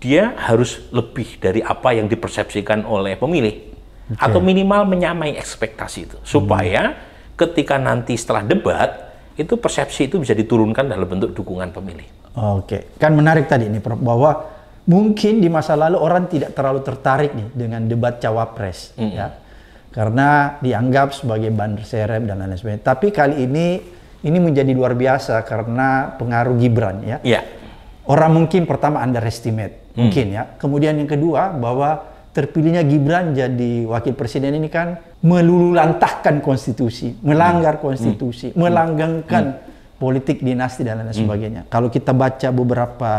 A: dia harus lebih dari apa yang dipersepsikan oleh pemilih okay. atau minimal menyamai ekspektasi itu supaya hmm. ketika nanti setelah debat itu persepsi itu bisa diturunkan dalam bentuk dukungan pemilih.
B: Oke, okay. kan menarik tadi ini Prof bahwa mungkin di masa lalu orang tidak terlalu tertarik nih dengan debat cawapres mm -hmm. ya. Karena dianggap sebagai bandar serem dan lain sebagainya. Tapi kali ini ini menjadi luar biasa karena pengaruh Gibran ya. Yeah. Orang mungkin pertama underestimate mm. mungkin ya. Kemudian yang kedua bahwa terpilihnya Gibran jadi wakil presiden ini kan melululantahkan konstitusi, melanggar hmm. konstitusi, hmm. melanggengkan hmm. politik dinasti dan lain hmm. sebagainya. Kalau kita baca beberapa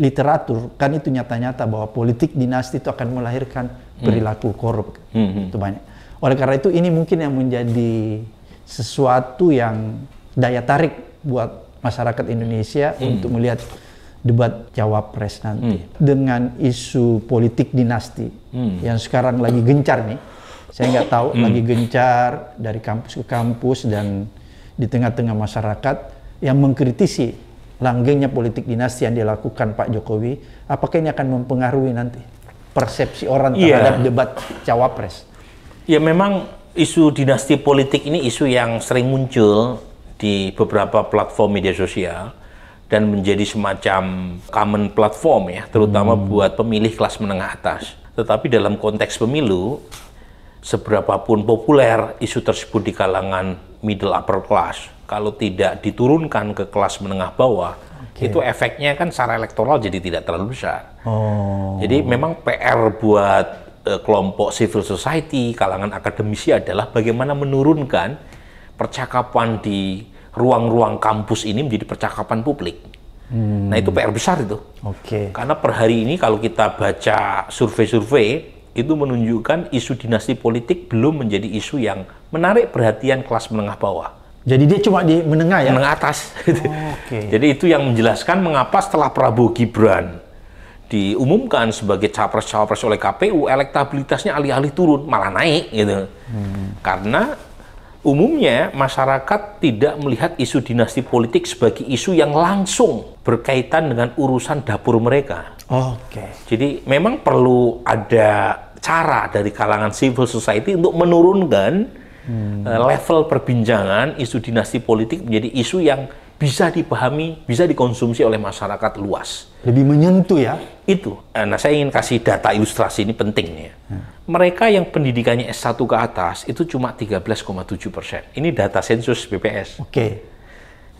B: literatur kan itu nyata-nyata bahwa politik dinasti itu akan melahirkan hmm. perilaku korup. Hmm. Itu banyak. Oleh karena itu ini mungkin yang menjadi sesuatu yang daya tarik buat masyarakat Indonesia hmm. untuk melihat debat cawapres nanti hmm. dengan isu politik dinasti hmm. yang sekarang lagi gencar nih saya nggak tahu hmm. lagi gencar dari kampus ke kampus dan di tengah-tengah masyarakat yang mengkritisi langgengnya politik dinasti yang dilakukan Pak Jokowi apakah ini akan mempengaruhi nanti persepsi orang iya. terhadap yeah. debat cawapres
A: ya memang isu dinasti politik ini isu yang sering muncul di beberapa platform media sosial dan menjadi semacam common platform ya, terutama hmm. buat pemilih kelas menengah atas. Tetapi dalam konteks pemilu, seberapa pun populer isu tersebut di kalangan middle upper class, kalau tidak diturunkan ke kelas menengah bawah, okay. itu efeknya kan secara elektoral jadi tidak terlalu besar. Oh. Jadi memang PR buat uh, kelompok civil society, kalangan akademisi adalah bagaimana menurunkan percakapan di ruang-ruang kampus ini menjadi percakapan publik. Hmm. Nah itu PR besar itu. Oke. Okay. Karena per hari ini kalau kita baca survei-survei itu menunjukkan isu dinasti politik belum menjadi isu yang menarik perhatian kelas menengah bawah. Jadi
B: dia cuma di menengah
A: ya? Menengah atas. Oh, okay. Jadi itu yang menjelaskan mengapa setelah Prabowo Gibran diumumkan sebagai capres-cawapres oleh KPU, elektabilitasnya alih-alih turun, malah naik gitu. Hmm. Karena Umumnya, masyarakat tidak melihat isu dinasti politik sebagai isu yang langsung berkaitan dengan urusan dapur mereka. Oke. Okay. Jadi memang perlu ada cara dari kalangan civil society untuk menurunkan hmm. Eh, level perbincangan isu dinasti politik menjadi isu yang bisa dipahami, bisa dikonsumsi oleh masyarakat luas.
B: Lebih menyentuh ya?
A: Itu. Eh, nah, saya ingin kasih data ilustrasi ini pentingnya. Hmm mereka yang pendidikannya S1 ke atas itu cuma 13,7 persen. Ini data sensus BPS. Oke. Okay.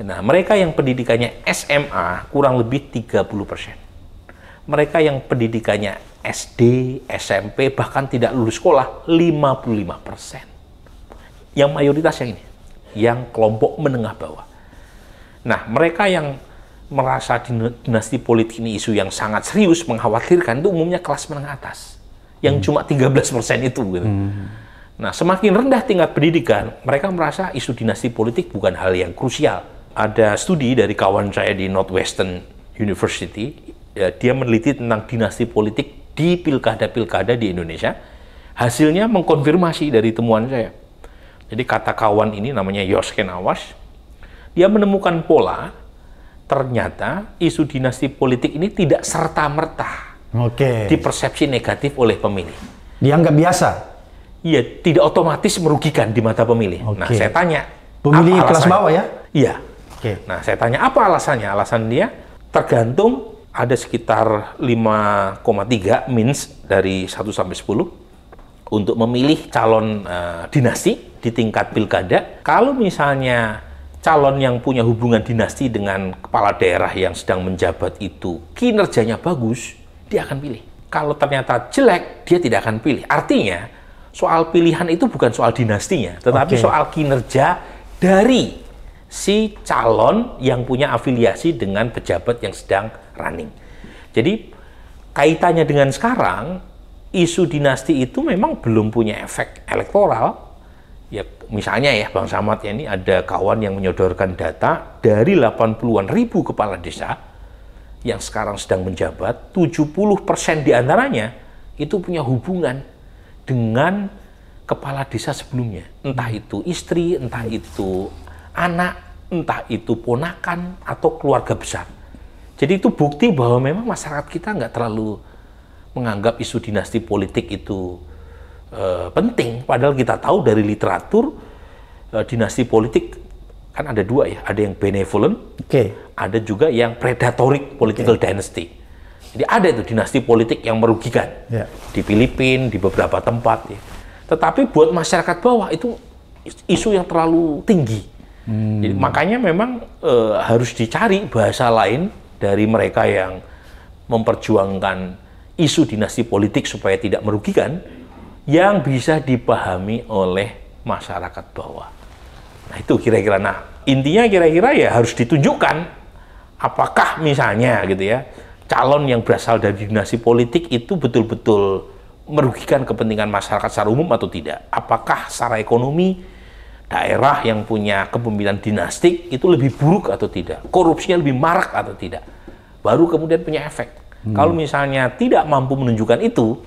A: Nah, mereka yang pendidikannya SMA kurang lebih 30 persen. Mereka yang pendidikannya SD, SMP, bahkan tidak lulus sekolah, 55 persen. Yang mayoritas yang ini, yang kelompok menengah bawah. Nah, mereka yang merasa dinasti politik ini isu yang sangat serius, mengkhawatirkan, itu umumnya kelas menengah atas yang cuma 13% itu gitu. Hmm. Nah, semakin rendah tingkat pendidikan, mereka merasa isu dinasti politik bukan hal yang krusial. Ada studi dari kawan saya di Northwestern University, ya, dia meneliti tentang dinasti politik di pilkada-pilkada di Indonesia. Hasilnya mengkonfirmasi dari temuan saya. Jadi kata kawan ini namanya Yosken Awas, dia menemukan pola ternyata isu dinasti politik ini tidak serta-merta Oke. Okay. persepsi negatif oleh pemilih. Dianggap biasa. Iya, tidak otomatis merugikan di mata pemilih. Okay. Nah, saya tanya. Pemilih kelas bawah ya? Iya. Oke. Okay. Nah, saya tanya apa alasannya? Alasan dia tergantung ada sekitar 5,3 mins dari 1 sampai 10 untuk memilih calon uh, dinasti di tingkat pilkada. Kalau misalnya calon yang punya hubungan dinasti dengan kepala daerah yang sedang menjabat itu kinerjanya bagus, dia akan pilih. Kalau ternyata jelek, dia tidak akan pilih. Artinya, soal pilihan itu bukan soal dinastinya, tetapi okay. soal kinerja dari si calon yang punya afiliasi dengan pejabat yang sedang running. Jadi, kaitannya dengan sekarang, isu dinasti itu memang belum punya efek elektoral, ya misalnya ya Bang Samad ya ini ada kawan yang menyodorkan data dari 80-an ribu kepala desa yang sekarang sedang menjabat, 70% diantaranya itu punya hubungan dengan kepala desa sebelumnya. Hmm. Entah itu istri, entah itu anak, entah itu ponakan, atau keluarga besar. Jadi itu bukti bahwa memang masyarakat kita nggak terlalu menganggap isu dinasti politik itu e, penting. Padahal kita tahu dari literatur, e, dinasti politik kan ada dua ya, ada yang benevolent, okay. ada juga yang predatorik political okay. dynasty. Jadi ada itu dinasti politik yang merugikan yeah. di Filipina, di beberapa tempat. Ya. Tetapi buat masyarakat bawah itu isu yang terlalu tinggi. Hmm. Jadi makanya memang e, harus dicari bahasa lain dari mereka yang memperjuangkan isu dinasti politik supaya tidak merugikan yang bisa dipahami oleh masyarakat bawah. Nah itu kira-kira. Nah intinya kira-kira ya harus ditunjukkan apakah misalnya gitu ya calon yang berasal dari dinasti politik itu betul-betul merugikan kepentingan masyarakat secara umum atau tidak. Apakah secara ekonomi daerah yang punya kepemimpinan dinastik itu lebih buruk atau tidak, korupsinya lebih marak atau tidak, baru kemudian punya efek. Hmm. Kalau misalnya tidak mampu menunjukkan itu,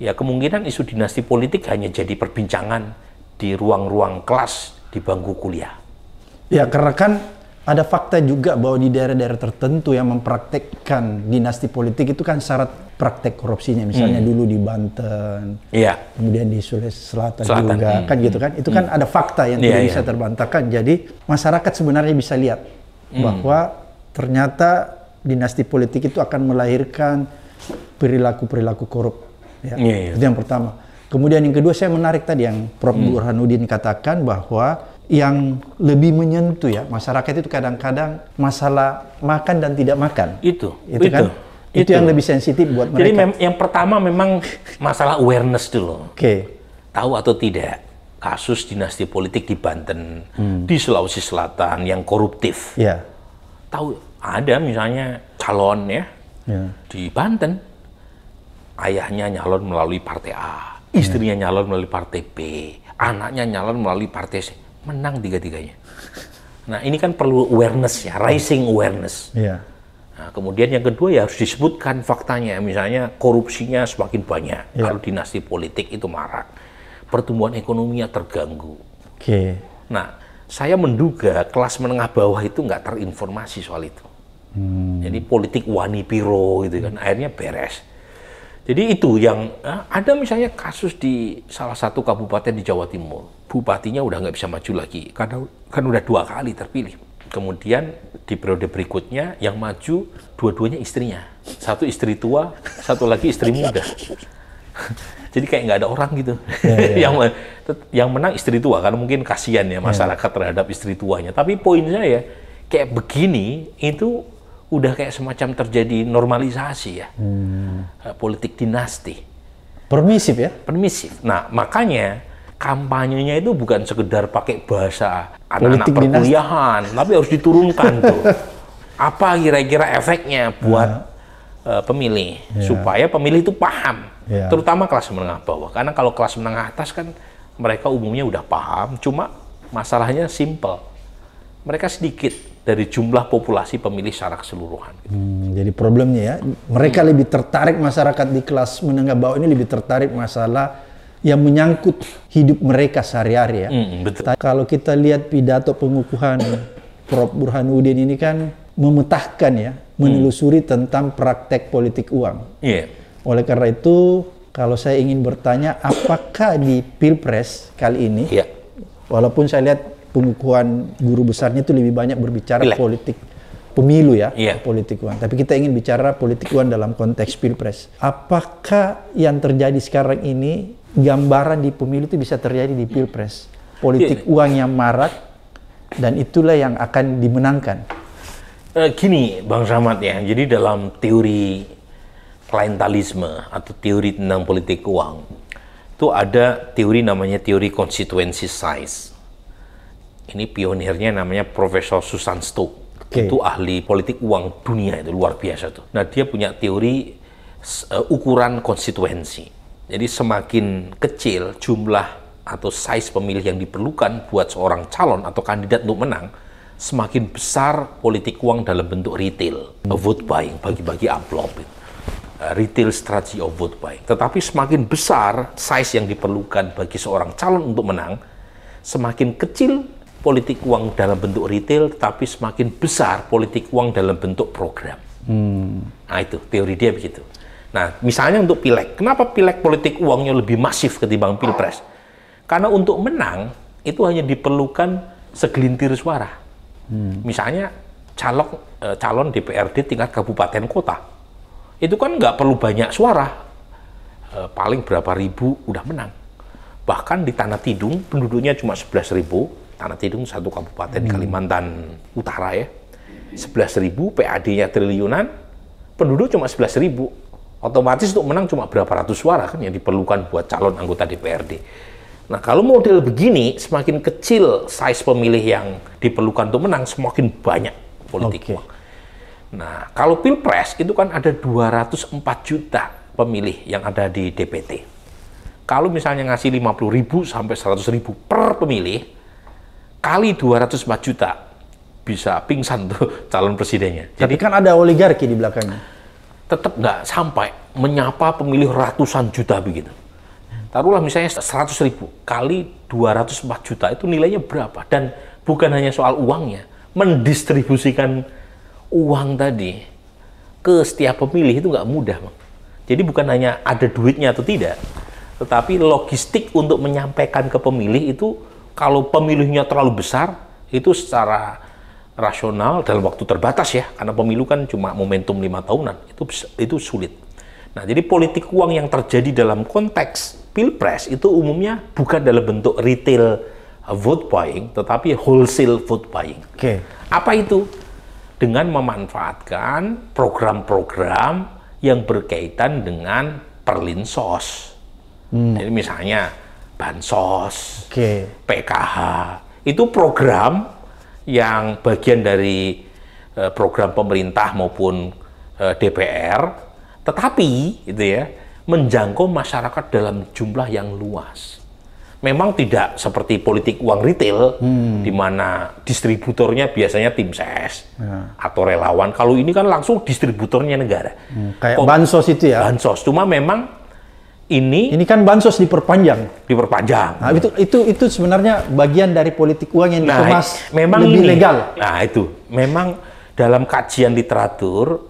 A: ya kemungkinan isu dinasti politik hanya jadi perbincangan di ruang-ruang kelas di bangku kuliah.
B: Ya, karena kan ada fakta juga bahwa di daerah-daerah tertentu yang mempraktekkan dinasti politik itu kan syarat praktek korupsinya. Misalnya hmm. dulu di Banten, iya. kemudian di Sulawesi Selatan, Selatan. juga, hmm. kan gitu kan. Itu kan hmm. kan ada fakta yang iya, tidak iya. bisa terbantahkan. Jadi masyarakat sebenarnya bisa lihat hmm. bahwa ternyata dinasti politik itu akan melahirkan perilaku-perilaku korup. Ya. Itu yang pertama. Kemudian yang kedua saya menarik tadi yang Prof. Hmm. Burhanuddin katakan bahwa yang lebih menyentuh ya masyarakat itu kadang-kadang masalah makan dan tidak makan.
A: Itu. Itu, itu. kan. Itu, itu yang lebih sensitif buat mereka. Jadi yang pertama memang masalah awareness dulu. Oke. Okay. Tahu atau tidak kasus dinasti politik di Banten, hmm. di Sulawesi Selatan yang koruptif.
B: Yeah. Tahu
A: ada misalnya calon ya yeah. di Banten ayahnya nyalon melalui partai A istrinya nyalon melalui partai B, anaknya nyalon melalui partai C, menang tiga-tiganya. Nah ini kan perlu awareness ya, rising awareness. Yeah. Nah, kemudian yang kedua ya harus disebutkan faktanya, misalnya korupsinya semakin banyak yeah. kalau dinasti politik itu marak, pertumbuhan ekonominya terganggu. Oke. Okay. Nah saya menduga kelas menengah bawah itu nggak terinformasi soal itu. Hmm. Jadi politik wani piro gitu kan, akhirnya beres jadi itu yang eh, ada misalnya kasus di salah satu kabupaten di Jawa Timur, bupatinya udah nggak bisa maju lagi karena kan udah dua kali terpilih. Kemudian di periode berikutnya yang maju dua-duanya istrinya, satu istri tua, satu lagi istri muda. Jadi kayak nggak ada orang gitu. Ya, ya. ya. yang yang menang istri tua karena mungkin kasihan ya, ya. masyarakat ya. terhadap istri tuanya. Tapi poinnya ya kayak begini itu udah kayak semacam terjadi normalisasi ya
B: hmm.
A: Eh, politik dinasti. Permisif ya? Permisif. Nah makanya kampanyenya itu bukan sekedar pakai bahasa anak-anak perkuliahan, tapi harus diturunkan tuh. Apa kira-kira efeknya buat uh, pemilih yeah. supaya pemilih itu paham, yeah. terutama kelas menengah bawah. Karena kalau kelas menengah atas kan mereka umumnya udah paham, cuma masalahnya simple. Mereka sedikit dari jumlah populasi pemilih secara keseluruhan. Hmm,
B: jadi problemnya ya, mereka hmm. lebih tertarik masyarakat di kelas menengah bawah ini lebih tertarik masalah yang menyangkut hidup mereka sehari-hari ya. Hmm, betul. Kalau kita lihat pidato pengukuhan Prof. Burhanuddin ini kan memetahkan ya, hmm. menelusuri tentang praktek politik uang. Yeah. Oleh karena itu, kalau saya ingin bertanya, apakah di Pilpres kali ini, yeah. walaupun saya lihat pengukuhan guru besarnya itu lebih banyak berbicara Bila. politik pemilu ya, yeah. politik uang. Tapi kita ingin bicara politik uang dalam konteks pilpres. Apakah yang terjadi sekarang ini gambaran di pemilu itu bisa terjadi di pilpres? Politik yeah. uang yang marak dan itulah yang akan dimenangkan.
A: Uh, gini, Bang Rahmat ya. Jadi dalam teori klientalisme atau teori tentang politik uang itu ada teori namanya teori konstituensi size ini pionirnya namanya Profesor Susan Stoke. Okay. Itu ahli politik uang dunia itu luar biasa tuh. Nah, dia punya teori uh, ukuran konstituensi. Jadi semakin kecil jumlah atau size pemilih yang diperlukan buat seorang calon atau kandidat untuk menang, semakin besar politik uang dalam bentuk retail, hmm. vote buying, bagi-bagi amplop. Uh, retail strategy of vote buying. Tetapi semakin besar size yang diperlukan bagi seorang calon untuk menang, semakin kecil politik uang dalam bentuk retail, tapi semakin besar politik uang dalam bentuk program. Hmm. Nah itu teori dia begitu. Nah misalnya untuk pileg, kenapa pileg politik uangnya lebih masif ketimbang pilpres? Karena untuk menang itu hanya diperlukan segelintir suara. Hmm. Misalnya eh, calon calon DPRD tingkat kabupaten kota itu kan nggak perlu banyak suara, eh, paling berapa ribu udah menang bahkan di Tanah Tidung penduduknya cuma 11 ribu, Tanah Tidung satu kabupaten hmm. Kalimantan Utara ya. 11.000 PAD-nya triliunan, penduduk cuma 11.000. Otomatis untuk menang cuma berapa ratus suara kan yang diperlukan buat calon anggota DPRD. Nah, kalau model begini, semakin kecil size pemilih yang diperlukan untuk menang, semakin banyak politik okay. Nah, kalau Pilpres itu kan ada 204 juta pemilih yang ada di DPT. Kalau misalnya ngasih puluh ribu sampai seratus ribu per pemilih, kali 204 juta bisa pingsan tuh calon presidennya. Jadi Tapi kan ada oligarki di belakangnya. Tetap nggak sampai menyapa pemilih ratusan juta begitu. Taruhlah misalnya 100 ribu kali 204 juta itu nilainya berapa? Dan bukan hanya soal uangnya, mendistribusikan uang tadi ke setiap pemilih itu nggak mudah. Bang. Jadi bukan hanya ada duitnya atau tidak, tetapi logistik untuk menyampaikan ke pemilih itu kalau pemilihnya terlalu besar, itu secara rasional dalam waktu terbatas ya, karena pemilu kan cuma momentum lima tahunan, itu itu sulit. Nah, jadi politik uang yang terjadi dalam konteks pilpres itu umumnya bukan dalam bentuk retail vote buying, tetapi wholesale vote buying. Oke. Okay. Apa itu? Dengan memanfaatkan program-program yang berkaitan dengan perlinsos. Hmm. Jadi misalnya bansos, okay. PKH. Itu program yang bagian dari e, program pemerintah maupun e, DPR, tetapi itu ya, menjangkau masyarakat dalam jumlah yang luas. Memang tidak seperti politik uang retail, hmm. di mana distributornya biasanya tim ses ya. atau relawan. Kalau ini kan langsung distributornya negara. Hmm, kayak Kom bansos itu ya? Bansos. Cuma memang ini ini kan bansos diperpanjang diperpanjang nah,
B: itu itu itu sebenarnya bagian dari politik uang yang nah, dikemas memang lebih legal
A: nah itu memang dalam kajian literatur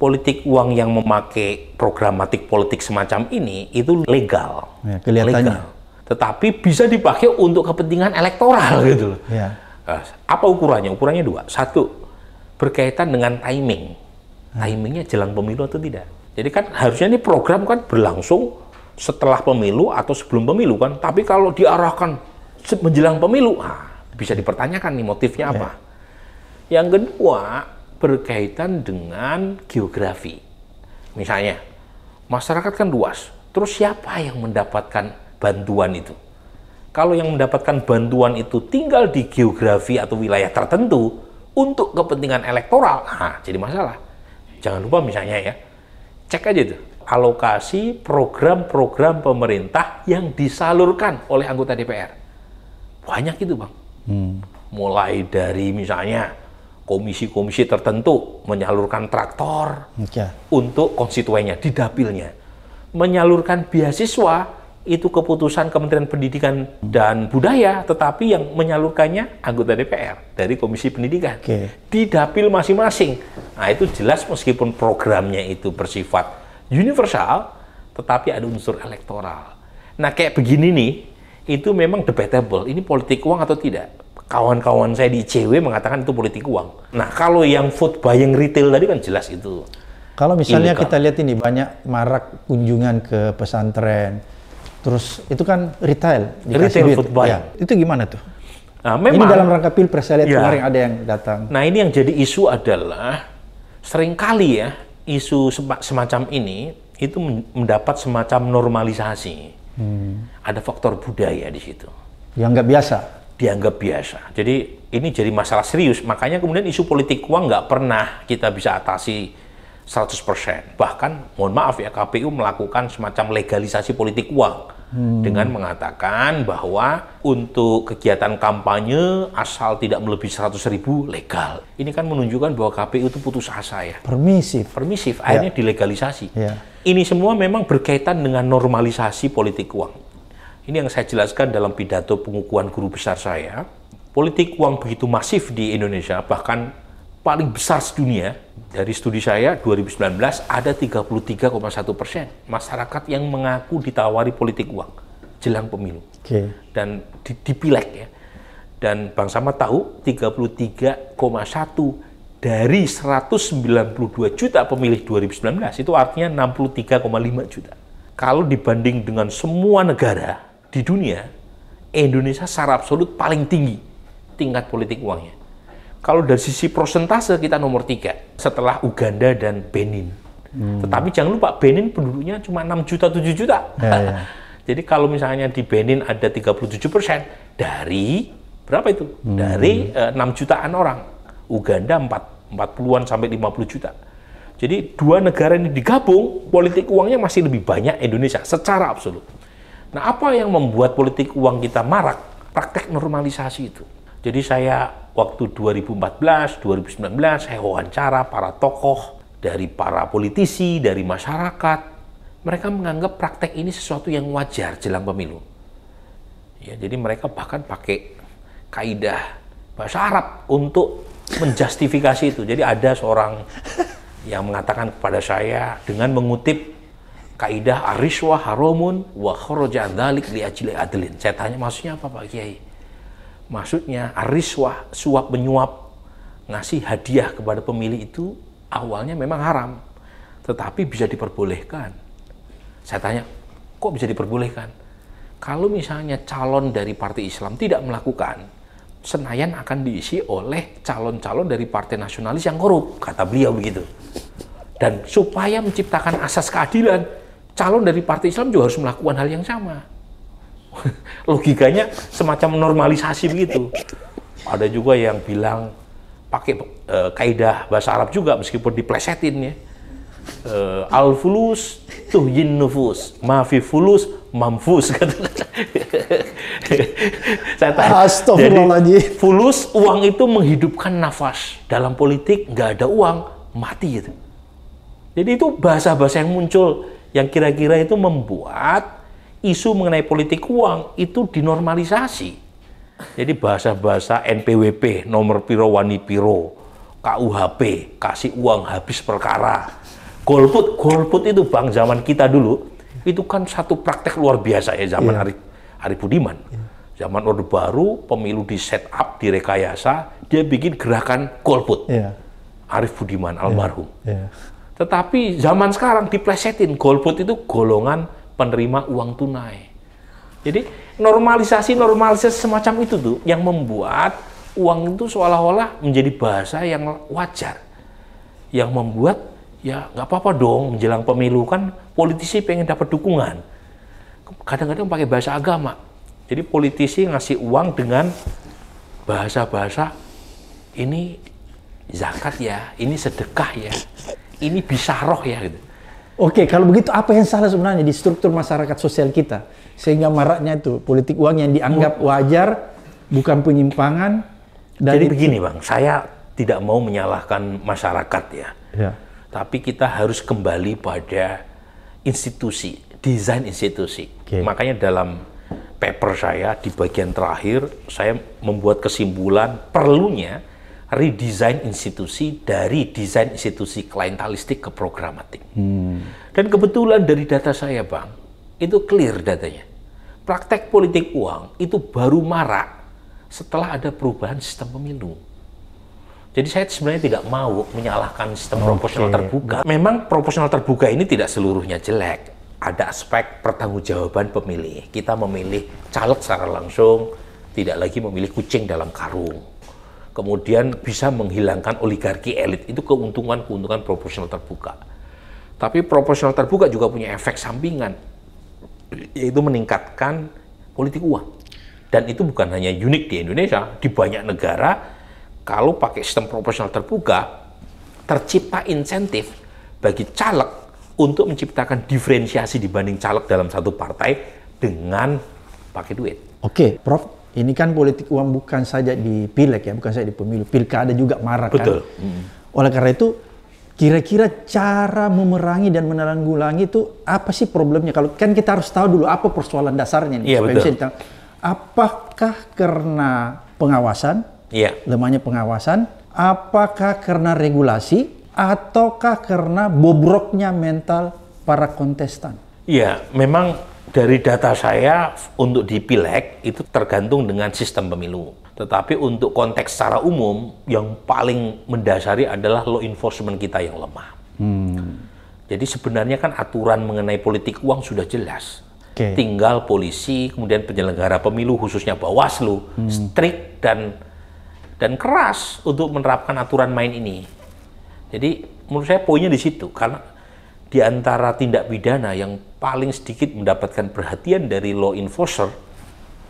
A: politik uang yang memakai programatik politik semacam ini itu legal
B: ya, kelihatannya legal.
A: tetapi bisa dipakai untuk kepentingan elektoral gitu loh ya. Nah, apa ukurannya ukurannya dua satu berkaitan dengan timing hmm. timingnya jelang pemilu atau tidak jadi kan harusnya ini program kan berlangsung setelah pemilu atau sebelum pemilu kan. Tapi kalau diarahkan menjelang pemilu, ah, bisa dipertanyakan nih motifnya iya. apa. Yang kedua berkaitan dengan geografi. Misalnya, masyarakat kan luas. Terus siapa yang mendapatkan bantuan itu? Kalau yang mendapatkan bantuan itu tinggal di geografi atau wilayah tertentu untuk kepentingan elektoral, ah, jadi masalah. Jangan lupa misalnya ya, cek aja tuh alokasi program-program pemerintah yang disalurkan oleh anggota DPR. Banyak itu, Bang. Hmm. Mulai dari misalnya komisi-komisi tertentu menyalurkan traktor okay. untuk konstituennya di dapilnya. Menyalurkan beasiswa itu keputusan Kementerian Pendidikan dan Budaya, tetapi yang menyalurkannya anggota DPR dari Komisi Pendidikan. Okay. Di dapil masing-masing. Nah, itu jelas meskipun programnya itu bersifat universal tetapi ada unsur elektoral. Nah, kayak begini nih, itu memang debatable. Ini politik uang atau tidak? Kawan-kawan saya di ICW mengatakan itu politik uang. Nah, kalau yang food buying retail tadi kan jelas itu.
B: Kalau misalnya kita kan. lihat ini banyak marak kunjungan ke pesantren, terus itu kan retail, retail food buying. Ya, itu gimana tuh? Nah, memang, ini dalam rangka pilpres saya lihat ya. kemarin ada yang datang.
A: Nah, ini yang jadi isu adalah seringkali ya isu semacam ini itu mendapat semacam normalisasi. Hmm. Ada faktor budaya di situ. Dianggap biasa. Dianggap biasa. Jadi ini jadi masalah serius. Makanya kemudian isu politik uang nggak pernah kita bisa atasi 100%. Bahkan mohon maaf ya KPU melakukan semacam legalisasi politik uang hmm. dengan mengatakan bahwa untuk kegiatan kampanye asal tidak melebihi 100 ribu legal. Ini kan menunjukkan bahwa KPU itu putus asa ya.
B: Permisif.
A: Permisif, ya. akhirnya dilegalisasi. Ya. Ini semua memang berkaitan dengan normalisasi politik uang. Ini yang saya jelaskan dalam pidato pengukuhan guru besar saya. Politik uang begitu masif di Indonesia, bahkan paling besar sedunia, dari studi saya 2019 ada 33,1 persen masyarakat yang mengaku ditawari politik uang jelang pemilu okay. dan di, di pileg ya dan Bang Sama tahu 33,1 dari 192 juta pemilih 2019 itu artinya 63,5 juta kalau dibanding dengan semua negara di dunia Indonesia secara absolut paling tinggi tingkat politik uangnya kalau dari sisi prosentase kita nomor tiga setelah Uganda dan Benin. Hmm. Tetapi jangan lupa Benin penduduknya cuma 6 juta 7 juta. Ya, ya. Jadi kalau misalnya di Benin ada 37 persen dari berapa itu? Hmm. Dari uh, eh, 6 jutaan orang. Uganda 4 40-an sampai 50 juta. Jadi dua negara ini digabung, politik uangnya masih lebih banyak Indonesia secara absolut. Nah, apa yang membuat politik uang kita marak? Praktek normalisasi itu. Jadi saya waktu 2014, 2019 saya wawancara para tokoh dari para politisi, dari masyarakat. Mereka menganggap praktek ini sesuatu yang wajar jelang pemilu. Ya, jadi mereka bahkan pakai kaidah bahasa Arab untuk menjustifikasi itu. Jadi ada seorang yang mengatakan kepada saya dengan mengutip kaidah ariswa haromun wa kharaja dalik li ajli adlin. Saya tanya maksudnya apa Pak Kiai? Maksudnya ariswah, suap menyuap, ngasih hadiah kepada pemilih itu awalnya memang haram. Tetapi bisa diperbolehkan. Saya tanya, kok bisa diperbolehkan? Kalau misalnya calon dari partai Islam tidak melakukan, Senayan akan diisi oleh calon-calon dari partai nasionalis yang korup, kata beliau begitu. Dan supaya menciptakan asas keadilan, calon dari partai Islam juga harus melakukan hal yang sama. Logikanya semacam normalisasi begitu. Ada juga yang bilang pakai e, kaidah bahasa Arab juga meskipun diplesetin ya. E, al fulus yin nufus, mafi fulus mamfus kata. Saya jadi fulus uang itu menghidupkan nafas. Dalam politik nggak ada uang mati gitu. Jadi itu bahasa-bahasa yang muncul yang kira-kira itu membuat isu mengenai politik uang itu dinormalisasi. Jadi bahasa-bahasa NPWP, nomor piro wani piro, KUHP, kasih uang habis perkara. Golput, golput itu bang zaman kita dulu, itu kan satu praktek luar biasa ya zaman yeah. hari Ari Budiman. Yeah. Zaman Orde Baru, pemilu di set up, direkayasa, dia bikin gerakan golput. Yeah. Arif Budiman, iya. almarhum. Yeah. Yeah. Tetapi zaman sekarang diplesetin, golput itu golongan penerima uang tunai. Jadi normalisasi-normalisasi semacam itu tuh yang membuat uang itu seolah-olah menjadi bahasa yang wajar. Yang membuat ya nggak apa-apa dong menjelang pemilu kan politisi pengen dapat dukungan. Kadang-kadang pakai bahasa agama. Jadi politisi ngasih uang dengan bahasa-bahasa ini zakat ya, ini sedekah ya, ini bisa roh ya
B: gitu. Oke, okay, kalau begitu apa yang salah sebenarnya di struktur masyarakat sosial kita sehingga maraknya itu politik uang yang dianggap wajar bukan penyimpangan
A: dari Jadi begini, Bang. Saya tidak mau menyalahkan masyarakat ya. ya. Tapi kita harus kembali pada institusi, desain institusi. Okay. Makanya dalam paper saya di bagian terakhir saya membuat kesimpulan perlunya redesign institusi dari desain institusi klientalistik ke programatik. Hmm. Dan kebetulan dari data saya, Bang, itu clear datanya. Praktek politik uang itu baru marak setelah ada perubahan sistem pemilu. Jadi saya sebenarnya tidak mau menyalahkan sistem okay. proporsional terbuka. Memang proporsional terbuka ini tidak seluruhnya jelek. Ada aspek pertanggungjawaban pemilih. Kita memilih caleg secara langsung, tidak lagi memilih kucing dalam karung kemudian bisa menghilangkan oligarki elit. Itu keuntungan-keuntungan proporsional terbuka. Tapi proporsional terbuka juga punya efek sampingan, yaitu meningkatkan politik uang. Dan itu bukan hanya unik di Indonesia, di banyak negara kalau pakai sistem proporsional terbuka, tercipta insentif bagi caleg untuk menciptakan diferensiasi dibanding caleg dalam satu partai dengan pakai duit.
B: Oke, Prof ini kan politik uang bukan saja di pileg ya, bukan saja di pemilu, pilkada juga marah kan? Betul. kan. Hmm. Oleh karena itu, kira-kira cara memerangi dan menanggulangi itu apa sih problemnya? Kalau kan kita harus tahu dulu apa persoalan dasarnya nih, Yeah, iya, bisa Apakah karena pengawasan, Yeah. lemahnya pengawasan? Apakah karena regulasi? Ataukah karena bobroknya mental para kontestan?
A: Iya, memang dari data saya untuk di itu tergantung dengan sistem pemilu. Tetapi untuk konteks secara umum yang paling mendasari adalah law enforcement kita yang lemah.
B: Hmm.
A: Jadi sebenarnya kan aturan mengenai politik uang sudah jelas. Okay. Tinggal polisi, kemudian penyelenggara pemilu khususnya Bawaslu hmm. strict dan dan keras untuk menerapkan aturan main ini. Jadi menurut saya poinnya di situ karena di antara tindak pidana yang paling sedikit mendapatkan perhatian dari law enforcer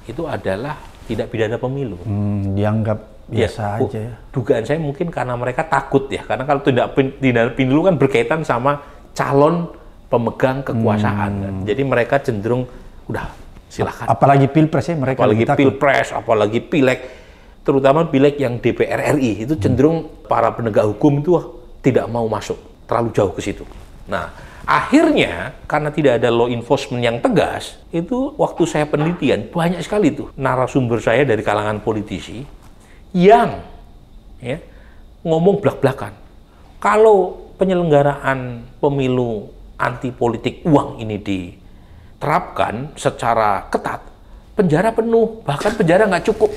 A: itu adalah tindak pidana pemilu.
B: Hmm, dianggap ya, biasa ya, aja ya.
A: Dugaan saya mungkin karena mereka takut ya, karena kalau tindak pidana pemilu kan berkaitan sama calon pemegang kekuasaan. Kan. Hmm. Kan. Jadi mereka cenderung udah silakan.
B: Apalagi pilpres ya mereka apalagi pilpres,
A: apalagi pileg, terutama pileg yang DPR RI itu hmm. cenderung hmm. para penegak hukum itu tidak mau masuk terlalu jauh ke situ. Nah, akhirnya karena tidak ada law enforcement yang tegas, itu waktu saya penelitian banyak sekali tuh narasumber saya dari kalangan politisi yang ya ngomong belak-belakan. Kalau penyelenggaraan pemilu anti politik uang ini diterapkan secara ketat, penjara penuh, bahkan penjara nggak cukup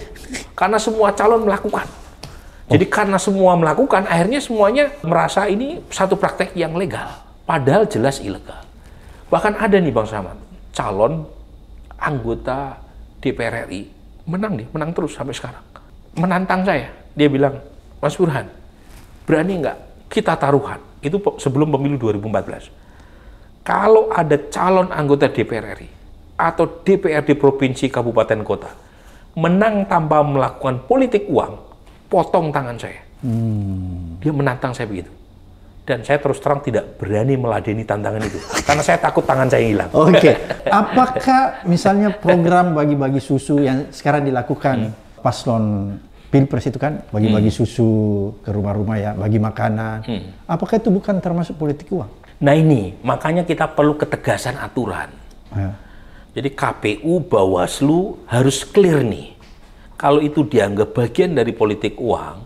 A: karena semua calon melakukan. Jadi karena semua melakukan, akhirnya semuanya merasa ini satu praktek yang legal. Padahal jelas ilegal. Bahkan ada nih Bang Saman, calon anggota DPR RI menang nih, menang terus sampai sekarang. Menantang saya, dia bilang, Mas Burhan, berani nggak kita taruhan? Itu sebelum pemilu 2014. Kalau ada calon anggota DPR RI atau DPRD provinsi kabupaten kota menang tanpa melakukan politik uang, potong tangan saya. Hmm. Dia menantang saya begitu dan saya terus terang tidak berani meladeni tantangan itu karena saya takut tangan saya hilang. Oke. Okay. Apakah
B: misalnya program bagi-bagi susu yang sekarang dilakukan hmm. paslon pilpres itu kan
A: bagi-bagi hmm. susu ke rumah-rumah ya, bagi makanan. Hmm.
B: Apakah itu bukan termasuk politik
A: uang? Nah ini makanya kita perlu ketegasan aturan. Ya. Jadi KPU Bawaslu harus clear nih. Kalau itu dianggap bagian dari politik uang,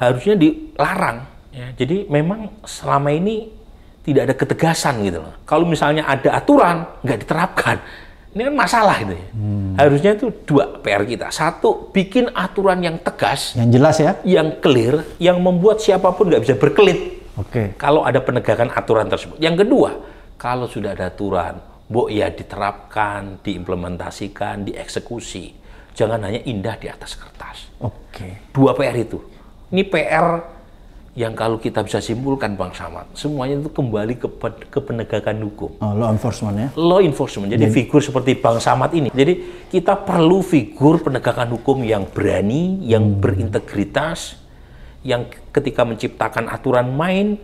A: harusnya dilarang Ya, jadi memang selama ini tidak ada ketegasan gitu loh. Kalau misalnya ada aturan nggak diterapkan, ini kan masalah gitu ya. Hmm. Harusnya itu dua PR kita. Satu, bikin aturan yang tegas, yang jelas ya, yang clear, yang membuat siapapun nggak bisa berkelit. Oke. Okay. Kalau ada penegakan aturan tersebut. Yang kedua, kalau sudah ada aturan, mbok ya diterapkan, diimplementasikan, dieksekusi. Jangan hanya indah di atas kertas. Oke. Okay. Dua PR itu. Ini PR yang kalau kita bisa simpulkan Bang Samad, semuanya itu kembali ke, ke penegakan hukum.
B: Oh, law enforcement ya?
A: Law enforcement. Jadi, jadi iya. figur seperti Bang Samad ini. Jadi kita perlu figur penegakan hukum yang berani, yang hmm. berintegritas, yang ketika menciptakan aturan main,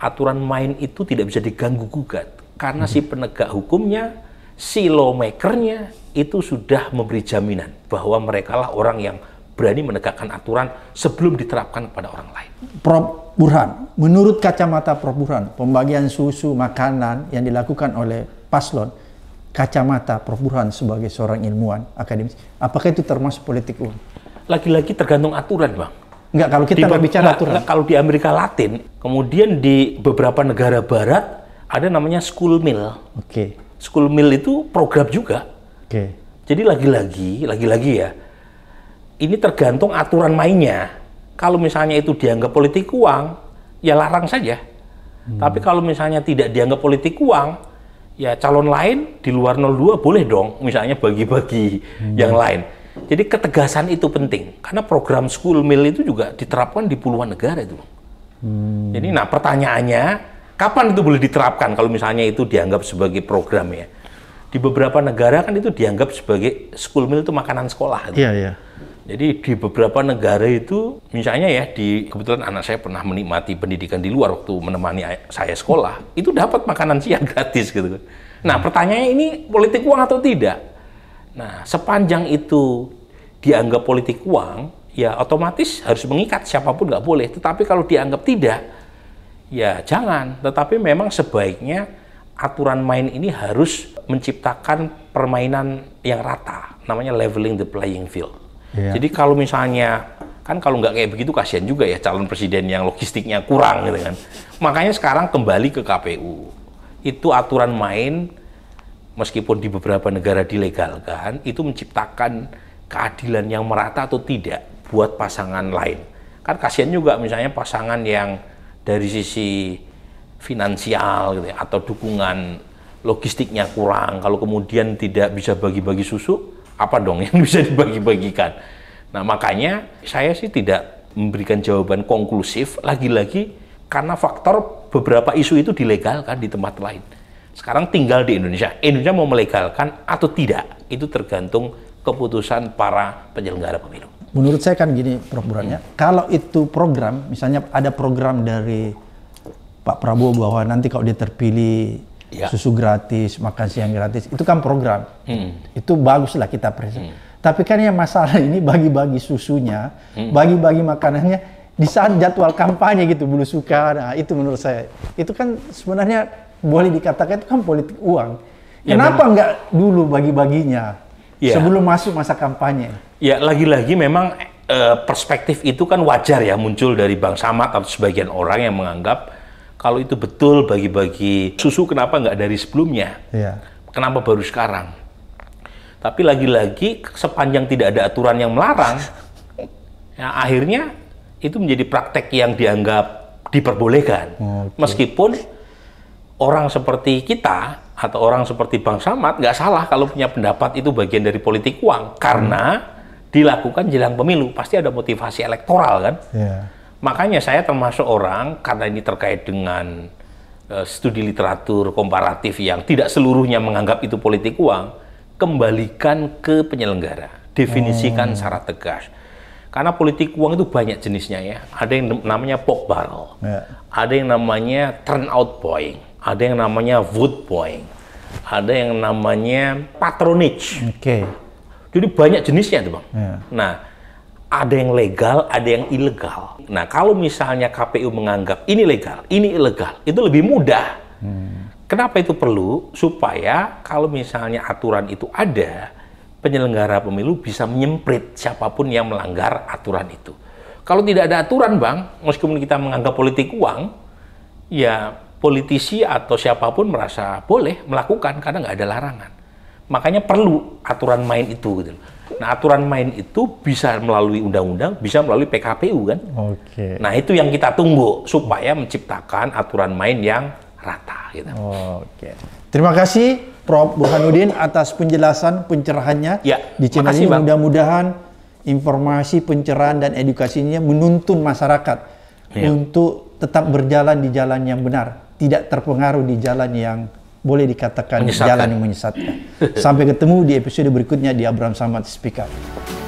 A: aturan main itu tidak bisa diganggu gugat karena hmm. si penegak hukumnya, si lawmakernya itu sudah memberi jaminan bahwa mereka lah orang yang berani menegakkan aturan sebelum diterapkan kepada orang lain.
B: Prof. Burhan, menurut kacamata Prof. Burhan, pembagian susu, makanan yang dilakukan oleh paslon, kacamata Prof. Burhan sebagai seorang ilmuwan akademis, apakah itu termasuk politik uang?
A: Lagi-lagi tergantung aturan, Bang.
B: Enggak, kalau kita di, bicara enggak, aturan. Enggak,
A: kalau di Amerika Latin, kemudian di beberapa negara barat, ada namanya school meal. Oke. Okay. School meal itu program juga. Oke. Okay. Jadi lagi-lagi, lagi-lagi ya, ini tergantung aturan mainnya. Kalau misalnya itu dianggap politik uang, ya larang saja. Hmm. Tapi kalau misalnya tidak dianggap politik uang, ya calon lain di luar 02 boleh dong, misalnya bagi-bagi hmm. yang lain. Jadi ketegasan itu penting karena program school meal itu juga diterapkan di puluhan negara itu. Hmm. Jadi nah pertanyaannya kapan itu boleh diterapkan kalau misalnya itu dianggap sebagai program ya? Di beberapa negara kan itu dianggap sebagai school meal itu makanan sekolah. Iya, iya. Jadi di beberapa negara itu, misalnya ya di kebetulan anak saya pernah menikmati pendidikan di luar waktu menemani saya sekolah, itu dapat makanan siang gratis gitu. Kan. Nah pertanyaannya ini politik uang atau tidak? Nah sepanjang itu dianggap politik uang, ya otomatis harus mengikat siapapun nggak boleh. Tetapi kalau dianggap tidak, ya jangan. Tetapi memang sebaiknya aturan main ini harus menciptakan permainan yang rata, namanya leveling the playing field. Iya. Jadi kalau misalnya kan kalau nggak kayak begitu kasihan juga ya calon presiden yang logistiknya kurang gitu kan. Makanya sekarang kembali ke KPU. Itu aturan main meskipun di beberapa negara dilegalkan itu menciptakan keadilan yang merata atau tidak buat pasangan lain. Kan kasihan juga misalnya pasangan yang dari sisi finansial gitu ya, atau dukungan logistiknya kurang kalau kemudian tidak bisa bagi-bagi susu apa dong yang bisa dibagi-bagikan? Nah, makanya saya sih tidak memberikan jawaban konklusif lagi-lagi karena faktor beberapa isu itu dilegalkan di tempat lain. Sekarang tinggal di Indonesia. Indonesia mau melegalkan atau tidak, itu tergantung keputusan para penyelenggara pemilu.
B: Menurut saya kan gini, Prof. Ya. hmm. kalau itu program, misalnya ada program dari Pak Prabowo bahwa nanti kalau dia terpilih ya. susu gratis, makan siang gratis, itu kan program. Hmm. Itu baguslah kita present. Hmm. Tapi kan yang masalah ini bagi-bagi susunya, hmm. bagi-bagi hmm. makanannya di saat jadwal kampanye gitu suka, Nah, itu menurut saya itu kan sebenarnya boleh dikatakan itu kan politik uang.
A: Ya, Kenapa ya, nggak
B: dulu bagi-baginya ya. sebelum masuk masa kampanye?
A: Ya lagi-lagi memang eh, perspektif itu kan wajar ya muncul dari Bang Samad atau sebagian orang yang menganggap kalau itu betul bagi-bagi susu kenapa nggak dari sebelumnya? Yeah. Kenapa baru sekarang? Tapi lagi-lagi sepanjang tidak ada aturan yang melarang, ya akhirnya itu menjadi praktek yang dianggap diperbolehkan. Oh, okay. Meskipun orang seperti kita atau orang seperti Bang Samad nggak salah kalau punya pendapat itu bagian dari politik uang karena hmm. dilakukan jelang pemilu pasti ada motivasi elektoral kan. Yeah Makanya saya termasuk orang karena ini terkait dengan uh, studi literatur komparatif yang tidak seluruhnya menganggap itu politik uang, kembalikan ke penyelenggara, definisikan hmm. secara tegas. Karena politik uang itu banyak jenisnya ya. Ada yang namanya pop barrel, yeah. ada yang namanya turnout point ada yang namanya vote point ada yang namanya patronage. Oke. Okay. Jadi banyak jenisnya tuh bang. Yeah. Nah ada yang legal, ada yang ilegal. Nah, kalau misalnya KPU menganggap ini legal, ini ilegal, itu lebih mudah. Hmm. Kenapa itu perlu? Supaya kalau misalnya aturan itu ada, penyelenggara pemilu bisa menyemprit siapapun yang melanggar aturan itu. Kalau tidak ada aturan, Bang, meskipun kita menganggap politik uang, ya politisi atau siapapun merasa boleh melakukan karena nggak ada larangan. Makanya perlu aturan main itu gitu Nah, aturan main itu bisa melalui undang-undang, bisa melalui PKPU kan? Oke. Okay. Nah, itu yang kita tunggu supaya menciptakan aturan main yang rata gitu. Oh, Oke. Okay.
B: Terima kasih Prof Burhanuddin atas penjelasan pencerahannya ya, di channel makasih, ini. Mudah-mudahan informasi pencerahan dan edukasinya menuntun masyarakat ya. untuk tetap berjalan di jalan yang benar, tidak terpengaruh di jalan yang boleh dikatakan jalan yang menyesatkan. Sampai ketemu di episode berikutnya di Abraham Samad Speak Up.